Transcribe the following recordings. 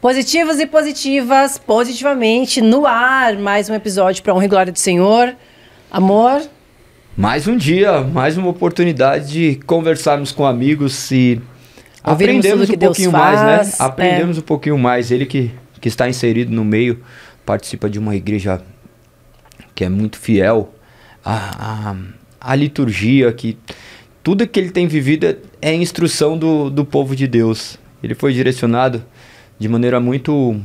Positivos e positivas, positivamente no ar, mais um episódio para honra e glória do Senhor. Amor. Mais um dia, mais uma oportunidade de conversarmos com amigos e Ouvirmos aprendemos um pouquinho faz, mais, né? É. Aprendemos é. um pouquinho mais. Ele que, que está inserido no meio, participa de uma igreja que é muito fiel à, à, à liturgia, que tudo que ele tem vivido é, é instrução do, do povo de Deus. Ele foi direcionado de maneira muito,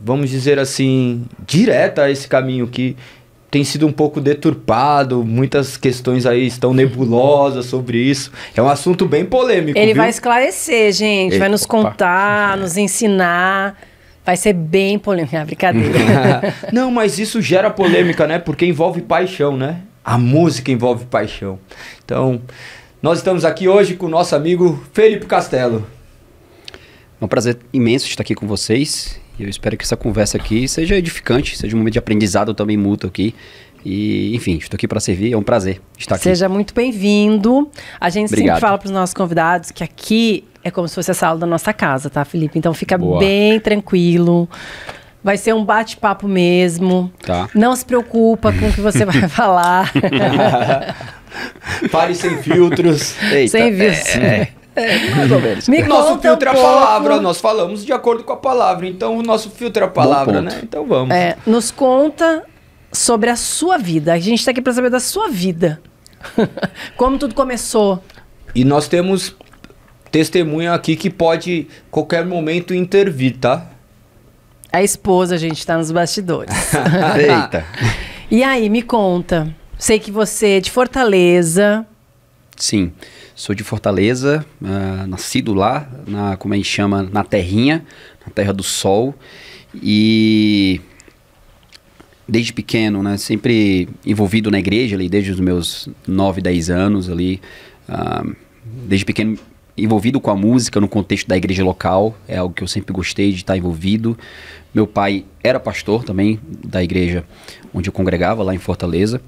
vamos dizer assim, direta a esse caminho que tem sido um pouco deturpado, muitas questões aí estão nebulosas sobre isso. É um assunto bem polêmico. Ele viu? vai esclarecer, gente, Ei, vai nos opa, contar, é. nos ensinar. Vai ser bem polêmico, é brincadeira. Não, mas isso gera polêmica, né? Porque envolve paixão, né? A música envolve paixão. Então, nós estamos aqui hoje com o nosso amigo Felipe Castelo. É um prazer imenso estar aqui com vocês. E eu espero que essa conversa aqui seja edificante, seja um momento de aprendizado também mútuo aqui. E, enfim, estou aqui para servir, é um prazer estar aqui. Seja muito bem-vindo. A gente Obrigado. sempre fala para os nossos convidados que aqui é como se fosse a sala da nossa casa, tá, Felipe? Então fica Boa. bem tranquilo. Vai ser um bate-papo mesmo. Tá. Não se preocupa com o que você vai falar. Fale sem filtros. Eita. Sem filtros. É, é. É, mais ou menos. Me nosso filtro um é a palavra, nós falamos de acordo com a palavra, então o nosso filtro é a palavra, né? Então vamos. É, nos conta sobre a sua vida. A gente está aqui para saber da sua vida. Como tudo começou. E nós temos testemunha aqui que pode qualquer momento intervir, tá? A esposa, a gente está nos bastidores. Eita. e aí, me conta. Sei que você é de Fortaleza, Sim, sou de Fortaleza, uh, nascido lá, na, como a gente chama, na terrinha, na terra do sol. E desde pequeno, né, sempre envolvido na igreja ali, desde os meus 9, 10 anos ali. Uh, desde pequeno envolvido com a música no contexto da igreja local, é algo que eu sempre gostei de estar envolvido. Meu pai era pastor também da igreja onde eu congregava lá em Fortaleza.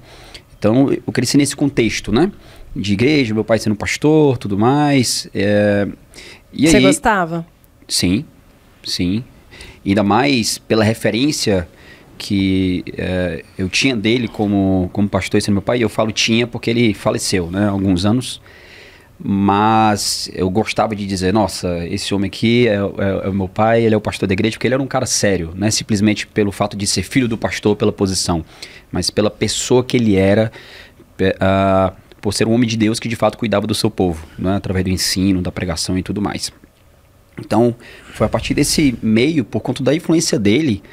Então eu cresci nesse contexto, né? de igreja, meu pai sendo pastor, tudo mais. É, e Você aí, gostava? Sim, sim. Ainda mais pela referência que é, eu tinha dele como, como pastor sendo meu pai. E eu falo tinha porque ele faleceu, né? Há alguns anos. Mas eu gostava de dizer, nossa, esse homem aqui é, é, é, o meu pai, ele é o pastor da igreja, porque ele era um cara sério, não é simplesmente pelo fato de ser filho do pastor, pela posição, mas pela pessoa que ele era. Uh, por ser um homem de Deus que de fato cuidava do seu povo, né? através do ensino, da pregação e tudo mais. Então, foi a partir desse meio, por conta da influência dele,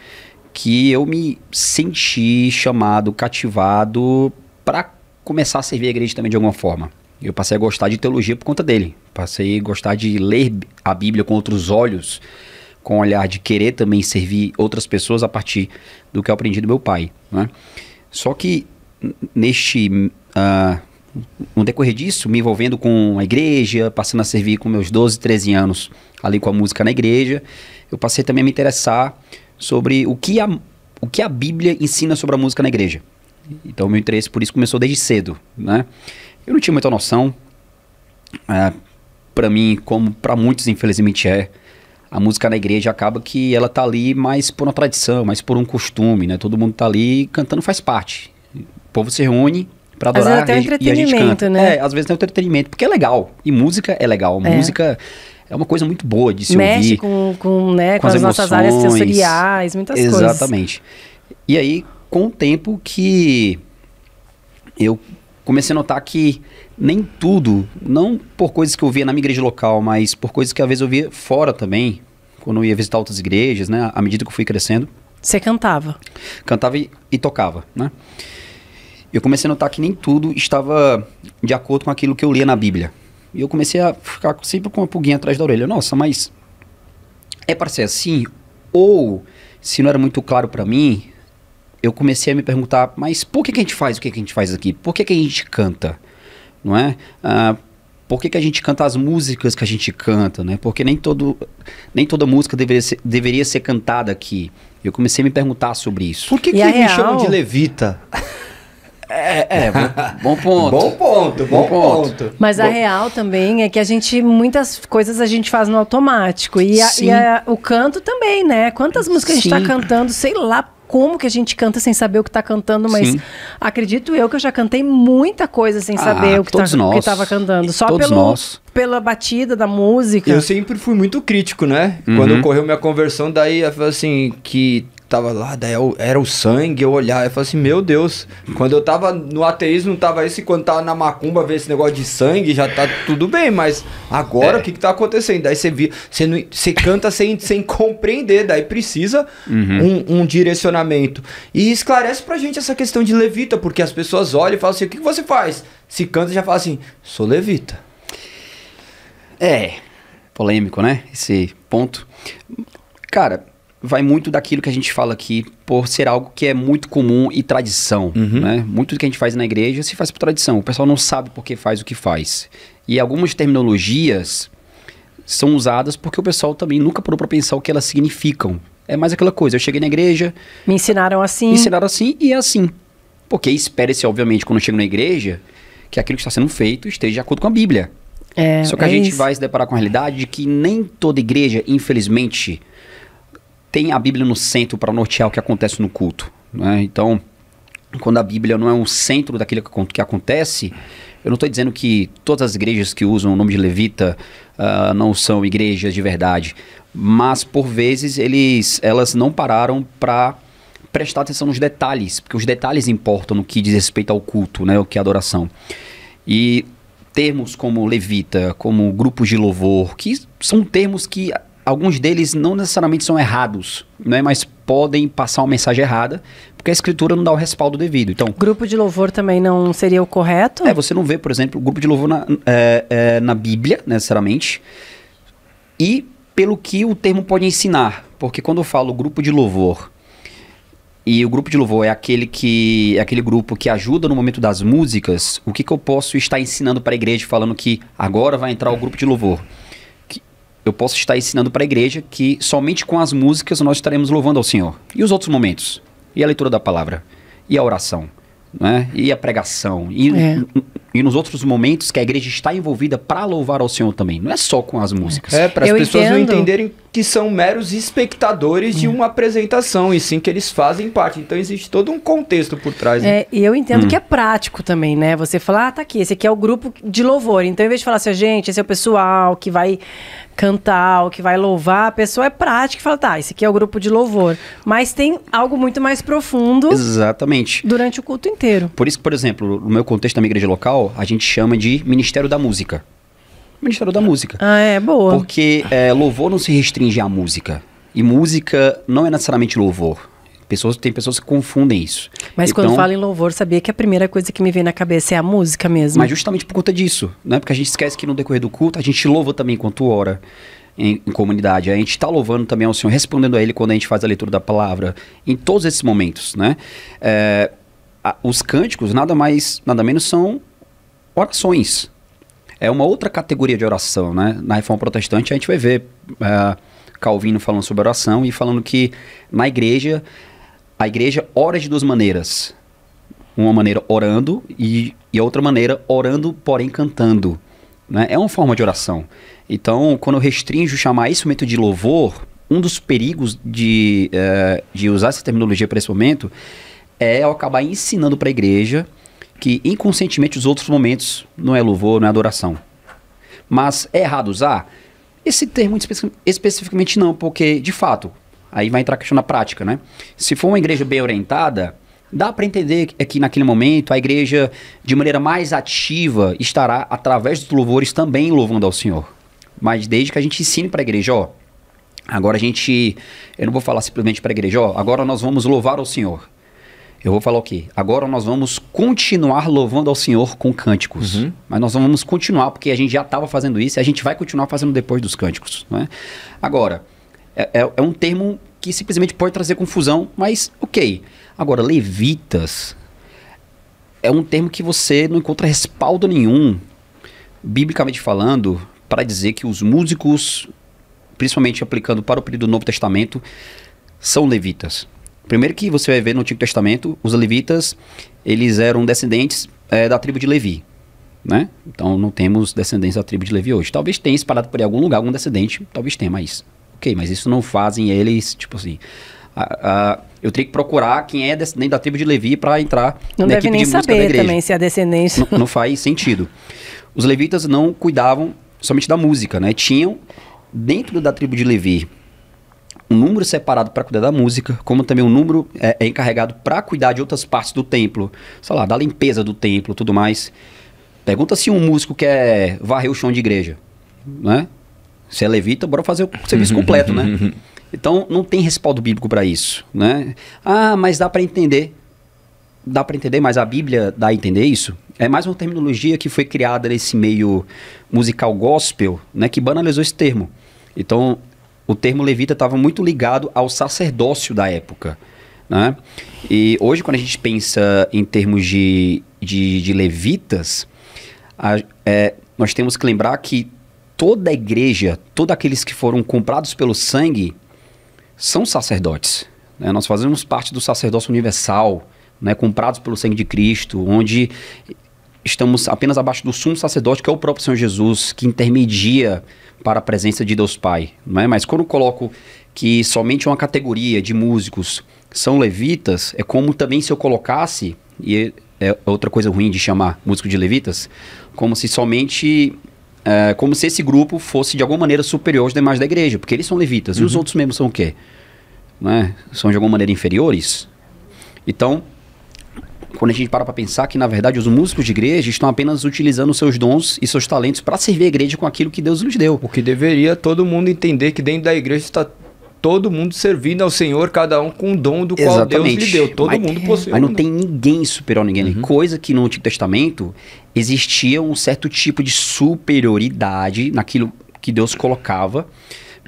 que eu me senti chamado, cativado para começar a servir a igreja também de alguma forma. Eu passei a gostar de teologia por conta dele. Passei a gostar de ler a Bíblia com outros olhos, com o olhar de querer também servir outras pessoas a partir do que eu aprendi do meu pai. Né? Só que neste uh, no decorrer disso, me envolvendo com a igreja, passando a servir com meus 12, 13 anos ali com a música na igreja, eu passei também a me interessar sobre o que a, o que a Bíblia ensina sobre a música na igreja. Então, meu interesse por isso começou desde cedo, né? Eu não tinha muita noção. É, para mim, como para muitos, infelizmente é, a música na igreja acaba que ela tá ali mais por uma tradição, mais por um costume, né? Todo mundo tá ali cantando faz parte. O povo se reúne para adorar. Às vezes até o entretenimento, né? É, às vezes é entretenimento, porque é legal. E música é legal. É. Música é uma coisa muito boa de se Mexe ouvir. com, com, né, com, com as, as nossas áreas sensoriais, muitas exatamente. coisas. Exatamente. E aí, com o tempo que eu comecei a notar que nem tudo, não por coisas que eu via na minha igreja local, mas por coisas que às vezes eu via fora também, quando eu ia visitar outras igrejas, né? À medida que eu fui crescendo. Você cantava? Cantava e, e tocava, né? eu comecei a notar que nem tudo estava de acordo com aquilo que eu lia na Bíblia. E eu comecei a ficar sempre com uma pulguinha atrás da orelha. Nossa, mas é para ser assim? Ou, se não era muito claro para mim, eu comecei a me perguntar, mas por que, que a gente faz o que, que a gente faz aqui? Por que, que a gente canta? Não é? Ah, por que, que a gente canta as músicas que a gente canta, né? Porque nem, todo, nem toda música deveria ser, deveria ser cantada aqui. Eu comecei a me perguntar sobre isso. Por que, que, que me real? chamam de levita? É, é bom, bom ponto. bom ponto, bom, ponto. Mas bom. a real também é que a gente, muitas coisas a gente faz no automático. E, a, e a, o canto também, né? Quantas músicas Sim. a gente tá cantando, sei lá como que a gente canta sem saber o que está cantando, mas Sim. acredito eu que eu já cantei muita coisa sem saber ah, o que tá, estava cantando. Só todos pelo, nós. pela batida da música. Eu sempre fui muito crítico, né? Uhum. Quando ocorreu minha conversão, daí assim, que tava lá, daí eu, era o sangue, eu olhar eu falei assim, meu Deus, quando eu tava no ateísmo tava isso, e quando tava na macumba ver esse negócio de sangue, já tá tudo bem, mas agora é. o que que tá acontecendo? Daí você via, você, você canta sem, sem compreender, daí precisa uhum. um, um, direcionamento. E esclarece pra gente essa questão de levita, porque as pessoas olham e falam assim, o que, que você faz? Se canta, já fala assim, sou levita. É, polêmico, né, esse ponto. Cara, vai muito daquilo que a gente fala aqui, por ser algo que é muito comum e tradição. Uhum. Né? Muito do que a gente faz na igreja se faz por tradição. O pessoal não sabe por que faz o que faz. E algumas terminologias são usadas porque o pessoal também nunca parou para pensar o que elas significam. É mais aquela coisa, eu cheguei na igreja... Me ensinaram assim. Me ensinaram assim e é assim. Porque espera-se, obviamente, quando eu chego na igreja, que aquilo que está sendo feito esteja de acordo com a Bíblia. É, Só que é a gente isso. vai se deparar com a realidade de que nem toda igreja, infelizmente, tem a Bíblia no centro para nortear o que acontece no culto. Né? Então, quando a Bíblia não é um centro daquilo que acontece, eu não estou dizendo que todas as igrejas que usam o nome de levita uh, não são igrejas de verdade, mas por vezes eles, elas não pararam para prestar atenção nos detalhes, porque os detalhes importam no que diz respeito ao culto, né, o que é adoração. E termos como levita, como grupos de louvor, que são termos que alguns deles não necessariamente são errados, né? Mas podem passar uma mensagem errada, porque a escritura não dá o respaldo devido. Então, grupo de louvor também não seria o correto? É, você não vê, por exemplo, o grupo de louvor na, é, é, na Bíblia, necessariamente, e pelo que o termo pode ensinar. Porque quando eu falo grupo de louvor, e o grupo de louvor é aquele que é aquele grupo que ajuda no momento das músicas, o que, que eu posso estar ensinando para a igreja falando que agora vai entrar o grupo de louvor? eu posso estar ensinando para a igreja que somente com as músicas nós estaremos louvando ao Senhor. E os outros momentos? E a leitura da palavra? E a oração? Né? E a pregação? E é e nos outros momentos que a igreja está envolvida para louvar ao Senhor também. Não é só com as músicas. É, para as pessoas entendo. não entenderem que são meros espectadores hum. de uma apresentação, e sim que eles fazem parte. Então existe todo um contexto por trás. Né? É, e eu entendo hum. que é prático também, né? Você falar, ah, tá aqui, esse aqui é o grupo de louvor. Então, em vez de falar assim, ah, gente, esse é o pessoal que vai cantar, o que vai louvar, a pessoa é prática e fala, tá, esse aqui é o grupo de louvor. Mas tem algo muito mais profundo. Exatamente. Durante o culto inteiro. Por isso que, por exemplo, no meu contexto da minha igreja local, a gente chama de Ministério da Música. Ministério da Música. Ah, é, boa. Porque é, louvor não se restringe à música. E música não é necessariamente louvor. Pessoas, tem pessoas que confundem isso. Mas então, quando fala em louvor, sabia que a primeira coisa que me vem na cabeça é a música mesmo. Mas justamente por conta disso, né? Porque a gente esquece que no decorrer do culto a gente louva também enquanto ora. Em, em, comunidade. A gente está louvando também ao Senhor, respondendo a Ele quando a gente faz a leitura da palavra, em todos esses momentos, né? É, a, os cânticos nada mais, nada menos são orações. É uma outra categoria de oração, né? Na reforma protestante a gente vai ver uh, Calvino falando sobre oração e falando que na igreja, a igreja ora de duas maneiras. Uma maneira orando e, e outra maneira orando, porém cantando. Né? É uma forma de oração. Então, quando eu restringo chamar esse momento de louvor, um dos perigos de, é, de usar essa terminologia para esse momento é eu acabar ensinando para a igreja que inconscientemente os outros momentos não é louvor, não é adoração. Mas é errado usar? Esse termo especificamente não, porque de fato, aí vai entrar a questão da prática, né? Se for uma igreja bem orientada, dá para entender é que naquele momento a igreja, de maneira mais ativa, estará através dos louvores também louvando ao Senhor. Mas desde que a gente ensine para a igreja, ó, agora a gente, eu não vou falar simplesmente para a igreja, ó, agora nós vamos louvar ao Senhor eu vou falar o quê? Agora nós vamos continuar louvando ao Senhor com cânticos. Uhum. Mas nós vamos continuar, porque a gente já estava fazendo isso e a gente vai continuar fazendo depois dos cânticos. Né? Agora, é, é, é um termo que simplesmente pode trazer confusão, mas ok. Agora, levitas é um termo que você não encontra respaldo nenhum, biblicamente falando, para dizer que os músicos, principalmente aplicando para o período do Novo Testamento, são levitas. Primeiro que você vai ver no Antigo Testamento, os levitas, eles eram descendentes é, da tribo de Levi. Né? Então não temos descendência da tribo de Levi hoje. Talvez tenha espalhado por algum lugar, algum descendente, talvez tenha, mas. Ok, mas isso não fazem eles, tipo assim. A, a, eu teria que procurar quem é descendente da tribo de Levi para entrar não na equipe de música da igreja. Não deve nem saber também se é descendência. Não, não faz sentido. Os levitas não cuidavam somente da música, né? Tinham dentro da tribo de Levi um número separado para cuidar da música, como também um número é, é encarregado para cuidar de outras partes do templo, sei lá, da limpeza do templo, tudo mais. Pergunta se um músico quer varrer o chão de igreja, né? Se é levita, bora fazer o serviço completo, né? Então não tem respaldo bíblico para isso, né? Ah, mas dá para entender. Dá para entender, mas a Bíblia dá a entender isso? É mais uma terminologia que foi criada nesse meio musical gospel, né, que banalizou esse termo. Então, o termo levita estava muito ligado ao sacerdócio da época. Né? E hoje, quando a gente pensa em termos de, de, de levitas, a, é, nós temos que lembrar que toda a igreja, todos aqueles que foram comprados pelo sangue, são sacerdotes. Né? Nós fazemos parte do sacerdócio universal, né? comprados pelo sangue de Cristo, onde estamos apenas abaixo do sumo sacerdote, que é o próprio Senhor Jesus, que intermedia para a presença de Deus Pai. Não é? Mas quando coloco que somente uma categoria de músicos são levitas, é como também se eu colocasse, e é, é outra coisa ruim de chamar músico de levitas, como se somente. É, como se esse grupo fosse de alguma maneira superior aos demais da igreja, porque eles são levitas. Uhum. E os uhum. outros membros são o quê? é? São de alguma maneira inferiores? Então, quando a gente para para pensar que, na verdade, os músicos de igreja estão apenas utilizando seus dons e seus talentos para servir a igreja com aquilo que Deus lhes deu. O que deveria todo mundo entender que dentro da igreja está todo mundo servindo ao Senhor, cada um com o dom do qual Deus lhe deu. Todo mas, mundo possui. É, mas não tem ninguém superior a ninguém. Uhum. Coisa que no Antigo Testamento existia um certo tipo de superioridade naquilo que Deus colocava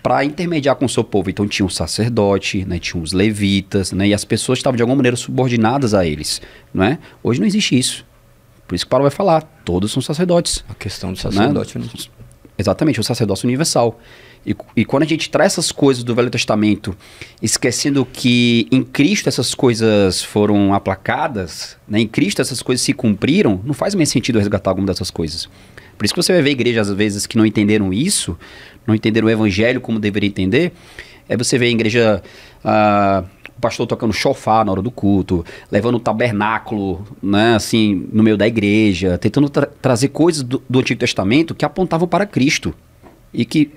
para intermediar com o seu povo. Então tinha um sacerdote, né, tinha os levitas, né, e as pessoas estavam de alguma maneira subordinadas a eles. é? Hoje não existe isso. Por isso que Paulo vai falar, todos são sacerdotes. A questão do né? sacerdote. Né? Exatamente, o sacerdócio universal. E, e, quando a gente traz essas coisas do Velho Testamento, esquecendo que em Cristo essas coisas foram aplacadas, né? em Cristo essas coisas se cumpriram, não faz mais sentido resgatar alguma dessas coisas. Por isso que você vai ver igrejas, às vezes, que não entenderam isso, não entenderam o evangelho como deveria entender. É você vê a igreja. Ah, o pastor tocando chofar na hora do culto, levando o tabernáculo, né, assim, no meio da igreja, tentando tra trazer coisas do, do Antigo Testamento que apontavam para Cristo. E que,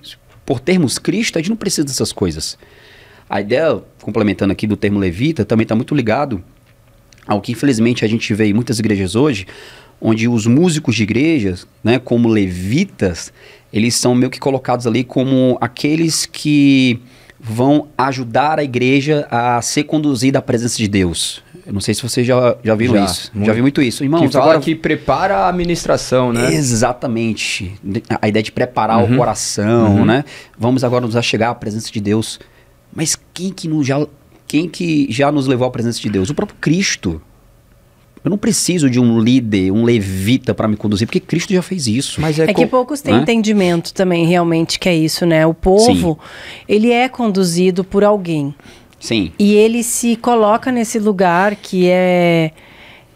por termos Cristo, a gente não precisa dessas coisas. A ideia, complementando aqui do termo levita, também está muito ligado ao que infelizmente a gente vê em muitas igrejas hoje, onde os músicos de igrejas, né, como levitas, eles são meio que colocados ali como aqueles que vão ajudar a igreja a ser conduzida à presença de Deus. Eu não sei se vocês já, já viram já, isso. Muito. Já vi muito isso. Irmãos, que agora que prepara a administração, né? Exatamente. A ideia de preparar uhum. o coração, uhum. né? Vamos agora nos achegar à presença de Deus. Mas quem que, nos já, quem que já nos levou à presença de Deus? O próprio Cristo. Eu não preciso de um líder, um levita para me conduzir, porque Cristo já fez isso. Mas é, é que poucos têm né? entendimento também, realmente, que é isso, né? O povo, Sim. ele é conduzido por alguém. Sim. E ele se coloca nesse lugar que é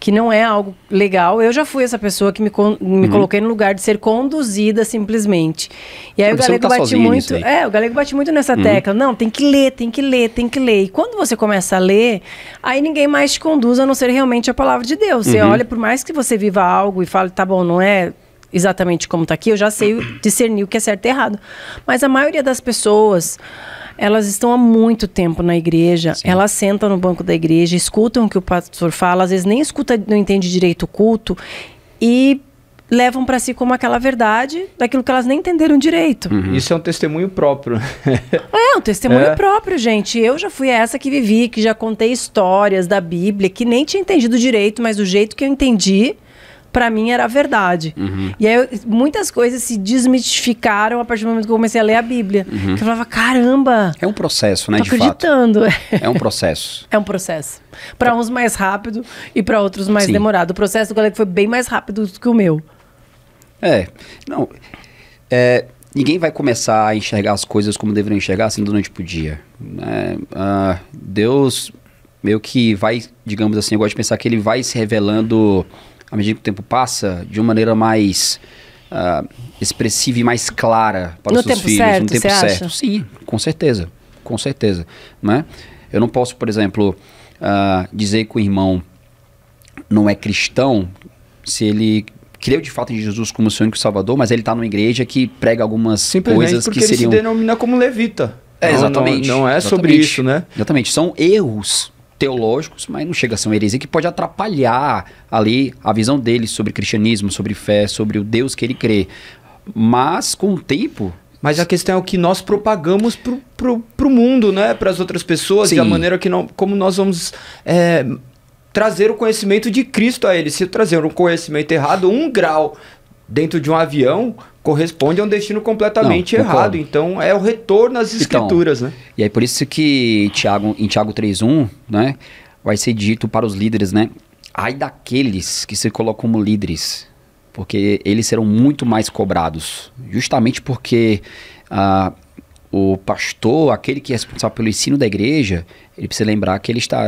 que não é algo legal. Eu já fui essa pessoa que me, me uhum. coloquei no lugar de ser conduzida simplesmente. E aí o galego tá bate muito. É, o galego bate muito nessa uhum. tecla. Não, tem que ler, tem que ler, tem que ler. E quando você começa a ler, aí ninguém mais te conduz a não ser realmente a palavra de Deus. Você uhum. olha, por mais que você viva algo e fale, tá bom, não é exatamente como está aqui, eu já sei discernir o que é certo e errado. Mas a maioria das pessoas elas estão há muito tempo na igreja, Sim. elas sentam no banco da igreja, escutam o que o pastor fala, às vezes nem escuta, não entende direito o culto e levam para si como aquela verdade daquilo que elas nem entenderam direito. Uhum. Isso é um testemunho próprio. é, um testemunho é. próprio, gente. Eu já fui essa que vivi, que já contei histórias da Bíblia, que nem tinha entendido direito, mas do jeito que eu entendi, para mim era a verdade. Uhum. E aí eu, muitas coisas se desmitificaram a partir do momento que eu comecei a ler a Bíblia. Uhum. eu falava, caramba. É um processo, né? Tô acreditando. É um processo. é um processo. Para uns mais rápido e para outros mais Sim. demorado. O processo do colega foi bem mais rápido do que o meu. É. Não. É, ninguém vai começar a enxergar as coisas como deveriam enxergar assim do noite pro dia. É, uh, Deus meio que vai, digamos assim, eu gosto de pensar que ele vai se revelando à medida que o tempo passa, de uma maneira mais uh, expressiva e mais clara para no os seus filhos, certo, no tempo certo. Acha? Sim, com certeza, com certeza, né? Eu não posso, por exemplo, uh, dizer que o irmão não é cristão se ele creu de fato em Jesus como seu único salvador, mas ele está numa igreja que prega algumas coisas que seriam... porque ele se denomina como levita. É, exatamente. Não, não, não é exatamente, sobre isso, né? Exatamente. São erros teológicos, mas não chega a ser uma heresia que pode atrapalhar ali a visão dele sobre cristianismo, sobre fé, sobre o Deus que ele crê. Mas com o tempo, mas a questão é o que nós propagamos para pro, pro mundo, né? Para as outras pessoas, Sim. a maneira que não, como nós vamos é, trazer o conhecimento de Cristo a eles. Se trazer um conhecimento errado, um grau dentro de um avião, corresponde a um destino completamente não, errado. Então é o retorno às então, escrituras, então, né? E aí é por isso que Tiago, em Tiago 3.1, né, vai ser dito para os líderes, né? Ai daqueles que se colocam como líderes, porque eles serão muito mais cobrados. Justamente porque ah, o pastor, aquele que é responsável pelo ensino da igreja, ele precisa lembrar que ele está,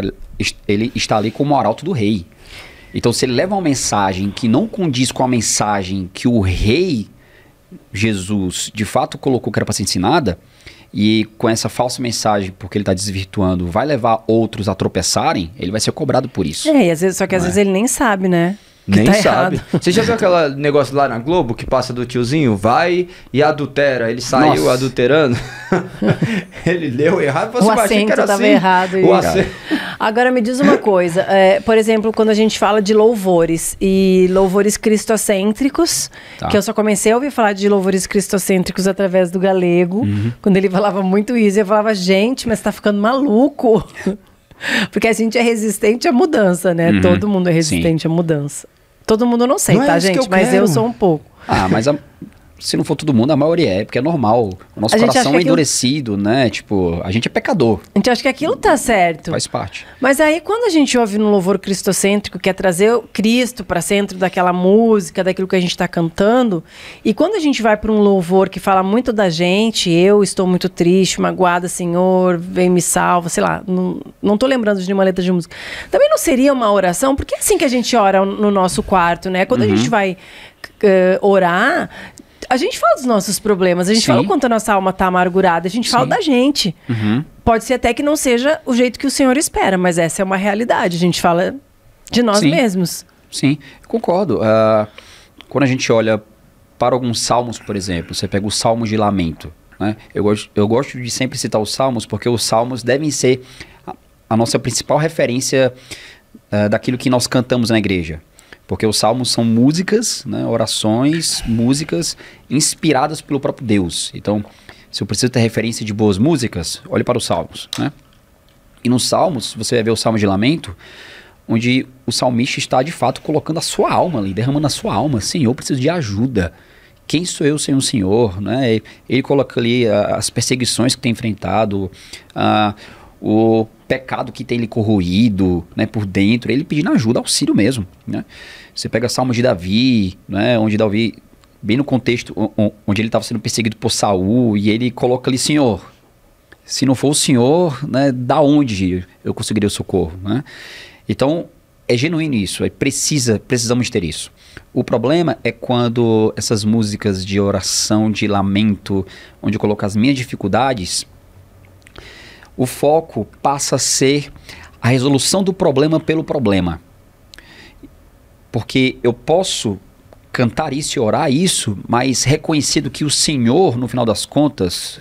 ele está ali como arauto do rei. Então, se ele leva uma mensagem que não condiz com a mensagem que o rei Jesus de fato colocou que era para ser ensinada, e com essa falsa mensagem, porque ele está desvirtuando, vai levar outros a tropeçarem, ele vai ser cobrado por isso. É, e às vezes, só que às é? vezes ele nem sabe, né? Nem tá sabe. Você já viu aquele negócio lá na Globo que passa do tiozinho, vai e adultera. Ele saiu Nossa. adulterando. ele leu errado, você o acento estava assim. errado. O Agora me diz uma coisa. É, por exemplo, quando a gente fala de louvores e louvores cristocêntricos, tá. que eu só comecei a ouvir falar de louvores cristocêntricos através do galego. Uhum. Quando ele falava muito isso, eu falava, gente, mas tá ficando maluco. Porque a gente é resistente à mudança, né? Uhum. Todo mundo é resistente Sim. à mudança. Todo mundo não sei, não é tá, é gente? Mas quero. eu sou um pouco. Ah, mas a, se não for todo mundo, a maioria é, porque é normal. O nosso a coração é endurecido, né? Tipo, a gente é pecador. A gente acha que aquilo tá certo. Faz parte. Mas aí, quando a gente ouve no louvor cristocêntrico, que é trazer o Cristo para centro daquela música, daquilo que a gente está cantando, e quando a gente vai para um louvor que fala muito da gente, eu estou muito triste, magoada, Senhor, vem me salva, sei lá, não, não tô lembrando de nenhuma letra de música. Também não seria uma oração? Porque é assim que a gente ora no nosso quarto, né? Quando uhum. a gente vai Uh, orar, a gente fala dos nossos problemas, a gente Sim. fala o quanto a nossa alma tá amargurada, a gente Sim. fala da gente. Uhum. Pode ser até que não seja o jeito que o Senhor espera, mas essa é uma realidade. A gente fala de nós Sim. mesmos. Sim, concordo. Uh, quando a gente olha para alguns salmos, por exemplo, você pega o salmo de lamento. Né? Eu, gosto, eu gosto de sempre citar os salmos, porque os salmos devem ser a, a nossa principal referência uh, daquilo que nós cantamos na igreja. Porque os salmos são músicas, né, orações, músicas inspiradas pelo próprio Deus. Então, se eu preciso ter referência de boas músicas, olhe para os salmos. Né? E nos salmos, você vai ver o salmo de lamento, onde o salmista está de fato colocando a sua alma ali, derramando a sua alma. Senhor, preciso de ajuda. Quem sou eu sem o Senhor? Né? Ele coloca ali ah, as perseguições que tem enfrentado, ah, o pecado que tem ele corroído, né, por dentro, ele pedindo ajuda, auxílio mesmo, né? Você pega Salmo de Davi, né, onde Davi, bem no contexto onde ele estava sendo perseguido por Saul, e ele coloca ali, Senhor, se não for o Senhor, né, da onde eu conseguiria o socorro, né? Então, é genuíno isso, é precisa, precisamos ter isso. O problema é quando essas músicas de oração, de lamento, onde eu coloco as minhas dificuldades, o foco passa a ser a resolução do problema pelo problema. Porque eu posso cantar isso e orar isso, mas reconhecido que o Senhor, no final das contas,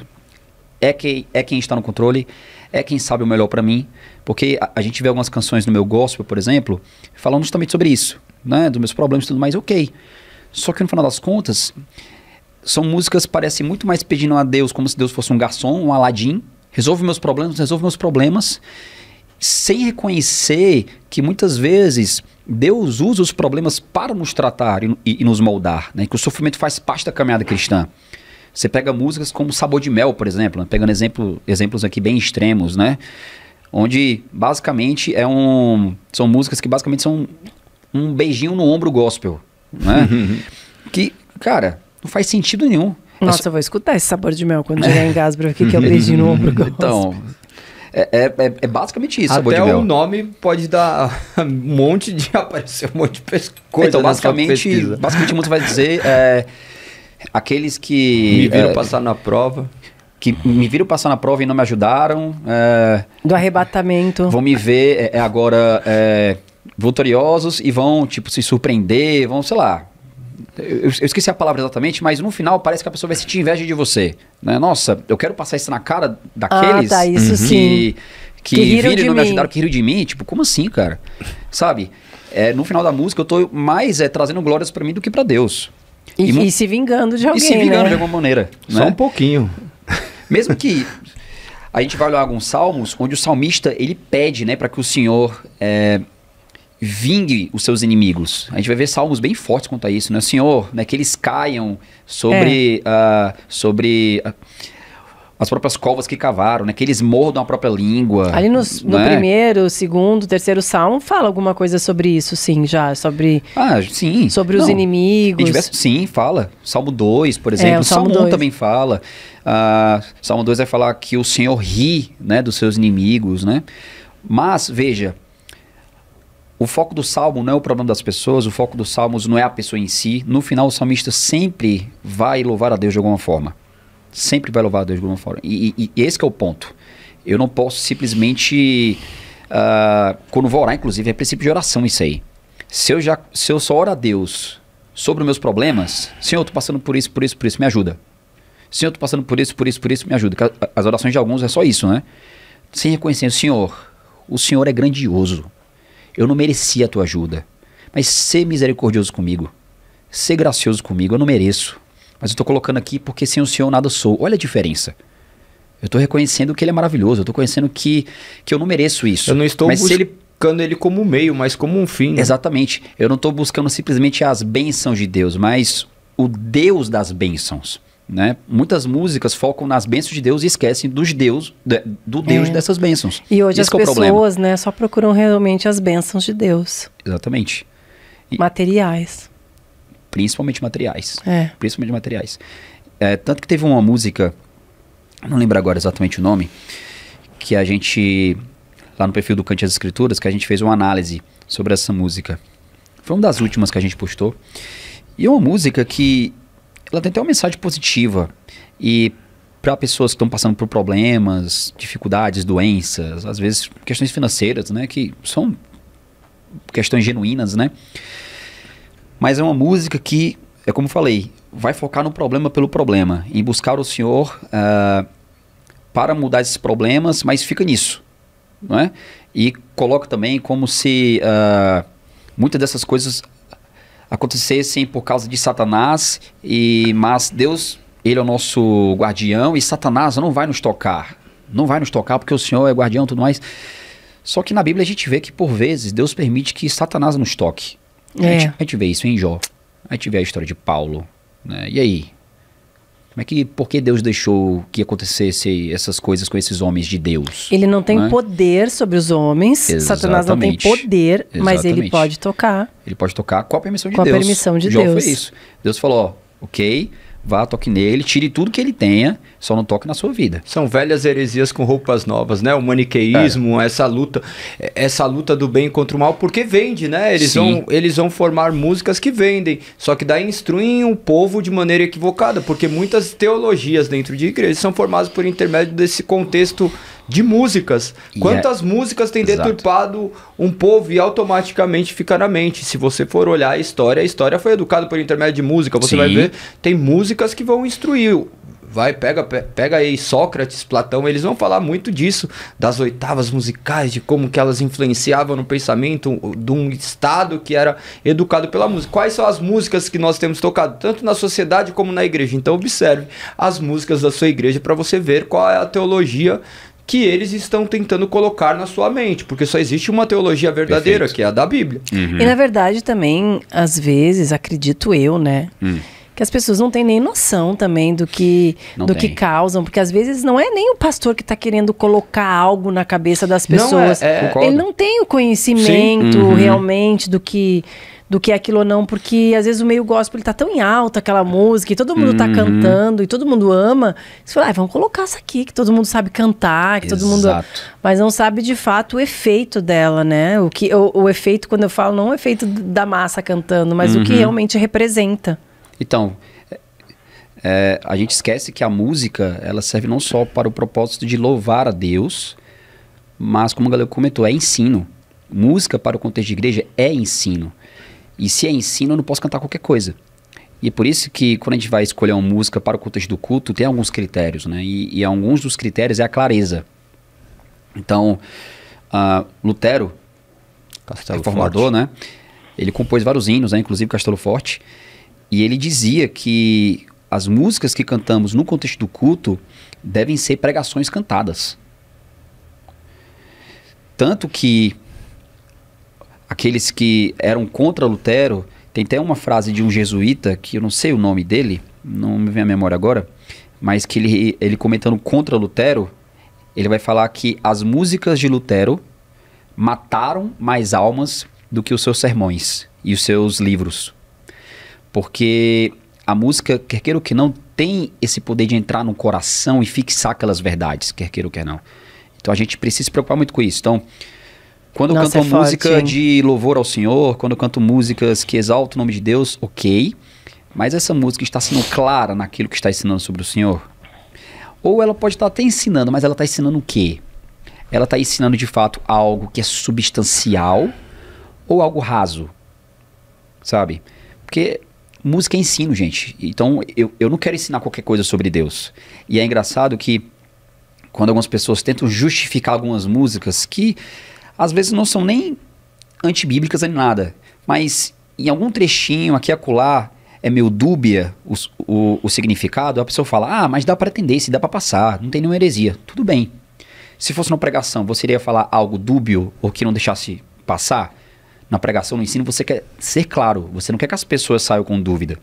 é, é quem está no controle, é quem sabe o melhor para mim. Porque a, a, gente vê algumas canções no meu gospel, por exemplo, falando justamente sobre isso, né? Dos meus problemas e tudo mais, ok. Só que no final das contas, são músicas que parecem muito mais pedindo a Deus como se Deus fosse um garçom, um aladim, resolvo meus problemas, resolvo meus problemas, sem reconhecer que muitas vezes Deus usa os problemas para nos tratar e, e, e nos moldar, né? que o sofrimento faz parte da caminhada cristã. Você pega músicas como Sabor de Mel, por exemplo, né? pegando exemplo, exemplos aqui bem extremos, né? Onde basicamente é um, são músicas que basicamente são um beijinho no ombro gospel, né? que, cara, não faz sentido nenhum. É Nossa, Acho... eu vou escutar esse sabor de mel quando chegar em casa pra ver o que, que eu beijinho no ombro. Então, é, é, é, é basicamente isso, Até o nome pode dar um monte de... aparecer um monte de coisa né, Então, basicamente, basicamente muito vai dizer é, aqueles que... Me viram é, passar na prova. Que me viram passar na prova e não me ajudaram. Do arrebatamento. Vão me ver agora vitoriosos e vão, tipo, se surpreender, vão, sei lá... Eu, eu, esqueci a palavra exatamente, mas no final parece que a pessoa vai sentir inveja de você. Né? Nossa, eu quero passar isso na cara daqueles ah, tá, isso que, sim. que, que viram e não mim. me ajudaram, que riram de mim. Tipo, como assim, cara? Sabe? É, no final da música eu tô mais é, trazendo glórias para mim do que para Deus. E, e, e, se vingando de alguém. E se vingando né? de alguma maneira. Né? Só né? um pouquinho. Mesmo que a gente vai olhar alguns salmos onde o salmista ele pede, né, para que o Senhor é, vingue os seus inimigos. A gente vai ver salmos bem fortes quanto a isso, né? Senhor, né, que eles caiam sobre, é. uh, sobre uh, as próprias covas que cavaram, né? Que eles mordam a própria língua. Ali né? no primeiro, segundo, terceiro salmo fala alguma coisa sobre isso, sim, já. Sobre. Ah, sim. Sobre Não, os inimigos. Diversos, sim, fala. Salmo 2, por exemplo. É, o salmo, 1 também fala. Uh, salmo 2 vai falar que o Senhor ri né, dos seus inimigos, né? Mas, veja, o foco do salmo não é o problema das pessoas, o foco dos salmos não é a pessoa em si. No final, o salmista sempre vai louvar a Deus de alguma forma. Sempre vai louvar a Deus de alguma forma. E, e, e esse é o ponto. Eu não posso simplesmente. Uh, quando vou orar, inclusive, é princípio de oração isso aí. Se eu, já, se eu só oro a Deus sobre os meus problemas, Senhor, eu tô passando por isso, por isso, por isso, me ajuda. Senhor, eu tô passando por isso, por isso, por isso, me ajuda. As orações de alguns é só isso, né? Sem reconhecer, Senhor, o Senhor é grandioso. Eu não merecia a tua ajuda. Mas ser misericordioso comigo. Ser gracioso comigo. Eu não mereço. Mas eu estou colocando aqui porque sem o Senhor nada sou. Olha a diferença. Eu estou reconhecendo que ele é maravilhoso. Eu estou reconhecendo que, que eu não mereço isso. Eu não estou mas buscando ele... buscando ele como meio, mas como um fim. Né? Exatamente. Eu não estou buscando simplesmente as bênçãos de Deus, mas o Deus das bênçãos. Né? Muitas músicas focam nas bênçãos de Deus e esquecem dos Deus, de, do Deus é. dessas bênçãos. E hoje Esse as é pessoas né, só procuram realmente as bênçãos de Deus. Exatamente. E, materiais. Principalmente materiais. É. Principalmente materiais. É, tanto que teve uma música, não lembro agora exatamente o nome, que a gente, lá no perfil do Cante as Escrituras, que a gente fez uma análise sobre essa música. Foi uma das últimas que a gente postou. E é uma música que ela tem até uma mensagem positiva. E para pessoas que estão passando por problemas, dificuldades, doenças, às vezes questões financeiras, né? Que são questões genuínas, né? Mas é uma música que, é como falei, vai focar no problema pelo problema, em buscar o Senhor uh, para mudar esses problemas, mas fica nisso, não é? E coloca também como se uh, muitas dessas coisas acontecessem por causa de Satanás, e mas Deus, ele é o nosso guardião e Satanás não vai nos tocar. Não vai nos tocar porque o Senhor é guardião e tudo mais. Só que na Bíblia a gente vê que por vezes Deus permite que Satanás nos toque. É. A, gente, é. a gente vê isso em Jó. A gente vê a história de Paulo. Né? E aí? Como é que, por que Deus deixou que acontecesse essas coisas com esses homens de Deus? Ele não tem é? poder sobre os homens, Exatamente. Satanás não tem poder, Exatamente. mas ele pode tocar. Ele pode tocar com a permissão de com Deus. Com a permissão de Jó Deus. Foi isso. Deus falou, ó, ok, vá, toque nele, tire tudo que ele tenha, só não toque na sua vida. São velhas heresias com roupas novas, né? O maniqueísmo, é. essa luta, essa luta do bem contra o mal, porque vende, né? Eles Sim. vão, eles vão formar músicas que vendem, só que daí instruem o povo de maneira equivocada, porque muitas teologias dentro de igrejas são formadas por intermédio desse contexto de músicas. Quantas é- músicas tem deturpado um povo e automaticamente fica na mente. Se você for olhar a história, a história foi educada por intermédio de música. Você Sim. vai ver, tem músicas que vão instruir. Vai, pega, pega aí Sócrates, Platão, eles vão falar muito disso, das oitavas musicais, de como que elas influenciavam no pensamento de um Estado que era educado pela música. Quais são as músicas que nós temos tocado, tanto na sociedade como na igreja? Então observe as músicas da sua igreja para você ver qual é a teologia que eles estão tentando colocar na sua mente, porque só existe uma teologia verdadeira, Perfeito. que é a da Bíblia. Uhum. E na verdade também, às vezes, acredito eu, né? Hum que as pessoas não têm nem noção também do que não do tem. que causam, porque às vezes não é nem o pastor que está querendo colocar algo na cabeça das pessoas. Não é, é, ele não tem o conhecimento uhum. realmente do que do que é aquilo ou não, porque às vezes o meio gospel ele tá tão em alta aquela música e todo mundo tá uhum. tá cantando e todo mundo ama. Você fala, ah, vamos colocar essa aqui, que todo mundo sabe cantar, que Exato. todo mundo. Mas não sabe de fato o efeito dela, né? O, que, o, o efeito, quando eu falo, não o efeito da massa cantando, mas uhum. o que uhum. realmente representa. Então, é, é, a gente esquece que a música ela serve não só para o propósito de louvar a Deus, mas como o Galego comentou, é ensino. Música para o contexto de igreja é ensino. E se é ensino, eu não posso cantar qualquer coisa. E é por isso que quando a gente vai escolher uma música para o contexto do culto, tem alguns critérios, né? E, e alguns dos critérios é a clareza. Então, uh, Lutero, Castelo reformador, Forte. né? Ele compôs vários hinos, né? inclusive Castelo Forte. E ele dizia que as músicas que cantamos no contexto do culto devem ser pregações cantadas. Tanto que aqueles que eram contra Lutero, tem até uma frase de um jesuíta, que eu não sei o nome dele, não me vem à memória agora, mas que ele, ele comentando contra Lutero, ele vai falar que as músicas de Lutero mataram mais almas do que os seus sermões e os seus livros. Porque a música, quer queira ou que não, tem esse poder de entrar no coração e fixar aquelas verdades, quer queira ou que não. Então a gente precisa se preocupar muito com isso. Então, quando eu canto é música forte, de louvor ao Senhor, quando eu canto músicas que exaltam o nome de Deus, ok. Mas essa música está sendo clara naquilo que está ensinando sobre o Senhor? Ou ela pode estar até ensinando, mas ela está ensinando o quê? Ela está ensinando de fato algo que é substancial ou algo raso? Sabe? Porque música é ensino, gente. Então eu, eu não quero ensinar qualquer coisa sobre Deus. E é engraçado que quando algumas pessoas tentam justificar algumas músicas que às vezes não são nem antibíblicas nem nada, mas em algum trechinho aqui acolá é meio dúbia o, o, o significado, a pessoa fala, ah, mas dá para entender, se dá para passar, não tem nenhuma heresia. Tudo bem. Se fosse uma pregação, você iria falar algo dúbio ou que não deixasse passar? Na pregação, no ensino, você quer ser claro, você não quer que as pessoas saiam com dúvida.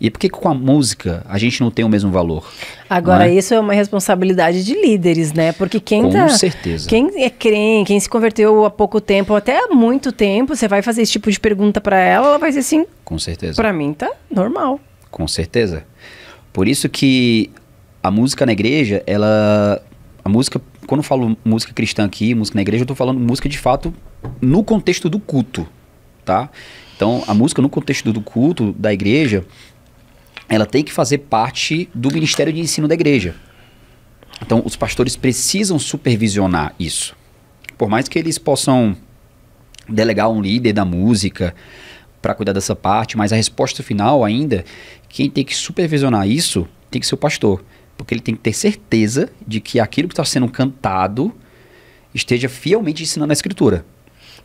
E por que com a música a gente não tem o mesmo valor? Agora, é? isso é uma responsabilidade de líderes, né? Porque quem com tá, certeza. Quem é crente, quem se converteu há pouco tempo, até há muito tempo, você vai fazer esse tipo de pergunta para ela, ela vai dizer assim. Com certeza. Para mim tá normal. Com certeza. Por isso que a música na igreja, ela. A música. Quando eu falo música cristã aqui, música na igreja, eu tô falando música de fato no contexto do culto, tá? Então, a música no contexto do culto, da igreja, ela tem que fazer parte do Ministério de Ensino da Igreja. Então, os pastores precisam supervisionar isso. Por mais que eles possam delegar um líder da música para cuidar dessa parte, mas a resposta final ainda, quem tem que supervisionar isso tem que ser o pastor. Porque ele tem que ter certeza de que aquilo que está sendo cantado esteja fielmente ensinando a escritura.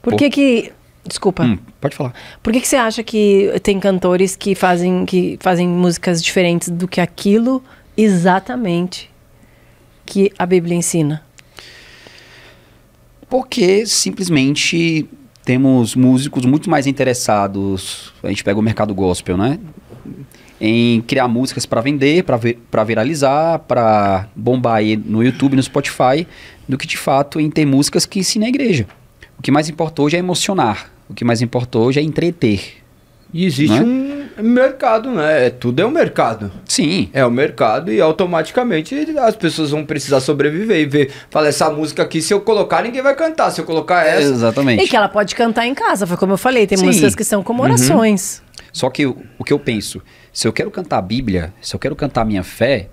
Por que, que Desculpa. Hum, pode falar. Por que, que você acha que tem cantores que fazem, que fazem músicas diferentes do que aquilo exatamente que a Bíblia ensina? Porque simplesmente temos músicos muito mais interessados. A gente pega o mercado gospel, né? Em criar músicas para vender, para vi viralizar, para bombar aí no YouTube, no Spotify, do que de fato em ter músicas que ensinem a igreja. O que mais importa hoje é emocionar o que mais importou hoje é entreter. E existe é? um mercado, né? É, tudo é um mercado. Sim. É o um mercado e automaticamente as pessoas vão precisar sobreviver e ver. Fala, essa música aqui, se eu colocar, ninguém vai cantar. Se eu colocar essa. Exatamente. E que ela pode cantar em casa, foi como eu falei. Tem Sim. músicas que são como uhum. orações. Uhum. Só que o que eu penso, se eu quero cantar a Bíblia, se eu quero cantar a minha fé,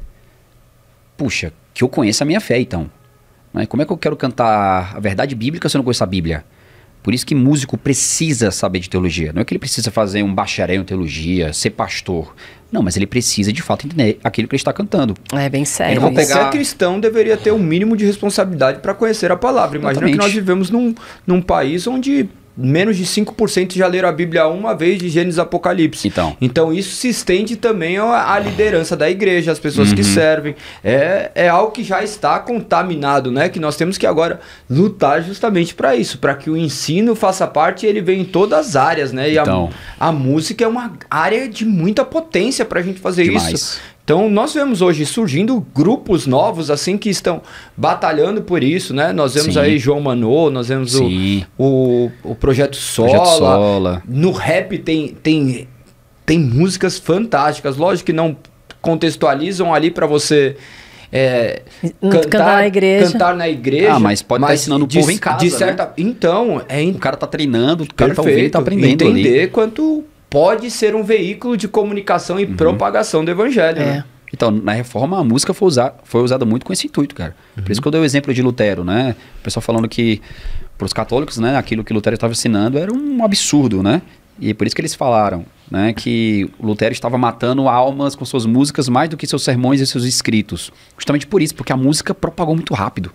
puxa, que eu conheça a minha fé então. Né? Como é que eu quero cantar a verdade bíblica se eu não conheço a Bíblia? Por isso que músico precisa saber de teologia. Não é que ele precisa fazer um bacharel em teologia, ser pastor. Não, mas ele precisa de fato entender aquilo que ele está cantando. É bem sério. se é pegar... cristão deveria ter o um mínimo de responsabilidade para conhecer a palavra. Imagina Exatamente. que nós vivemos num, num país onde menos de 5% já leram a Bíblia uma vez de Gênesis Apocalipse. Então, então isso se estende também à liderança da igreja, as pessoas uhum. que servem. É, é algo que já está contaminado, né? Que nós temos que agora lutar justamente para isso, para que o ensino faça parte e ele vem em todas as áreas, né? E então. a, a música é uma área de muita potência para a gente fazer Demais. isso. Então, nós vemos hoje surgindo grupos novos, assim, que estão batalhando por isso, né? Nós vemos Sim. aí João Manô, nós vemos o, o, o, Projeto Sola. Projeto Sola. No rap tem, tem, tem músicas fantásticas. Lógico que não contextualizam ali para você... É, cantar, cantar, na igreja. Cantar na igreja. Ah, mas pode estar tá ensinando o povo em casa. De né? certa, né? Então, é. In... O cara tá treinando, o cara Perfeito. tá ouvindo, tá aprendendo. Entender ali. quanto pode ser um veículo de comunicação e uhum. propagação do evangelho. É. Né? Então, na reforma, a música foi, usar, foi usada muito com esse intuito, cara. Uhum. Por isso uhum. que eu dei o exemplo de Lutero, né? O pessoal falando que, para os católicos, né, aquilo que Lutero estava ensinando era um absurdo, né? E é por isso que eles falaram, né, que Lutero estava matando almas com suas músicas mais do que seus sermões e seus escritos. Justamente por isso, porque a música propagou muito rápido.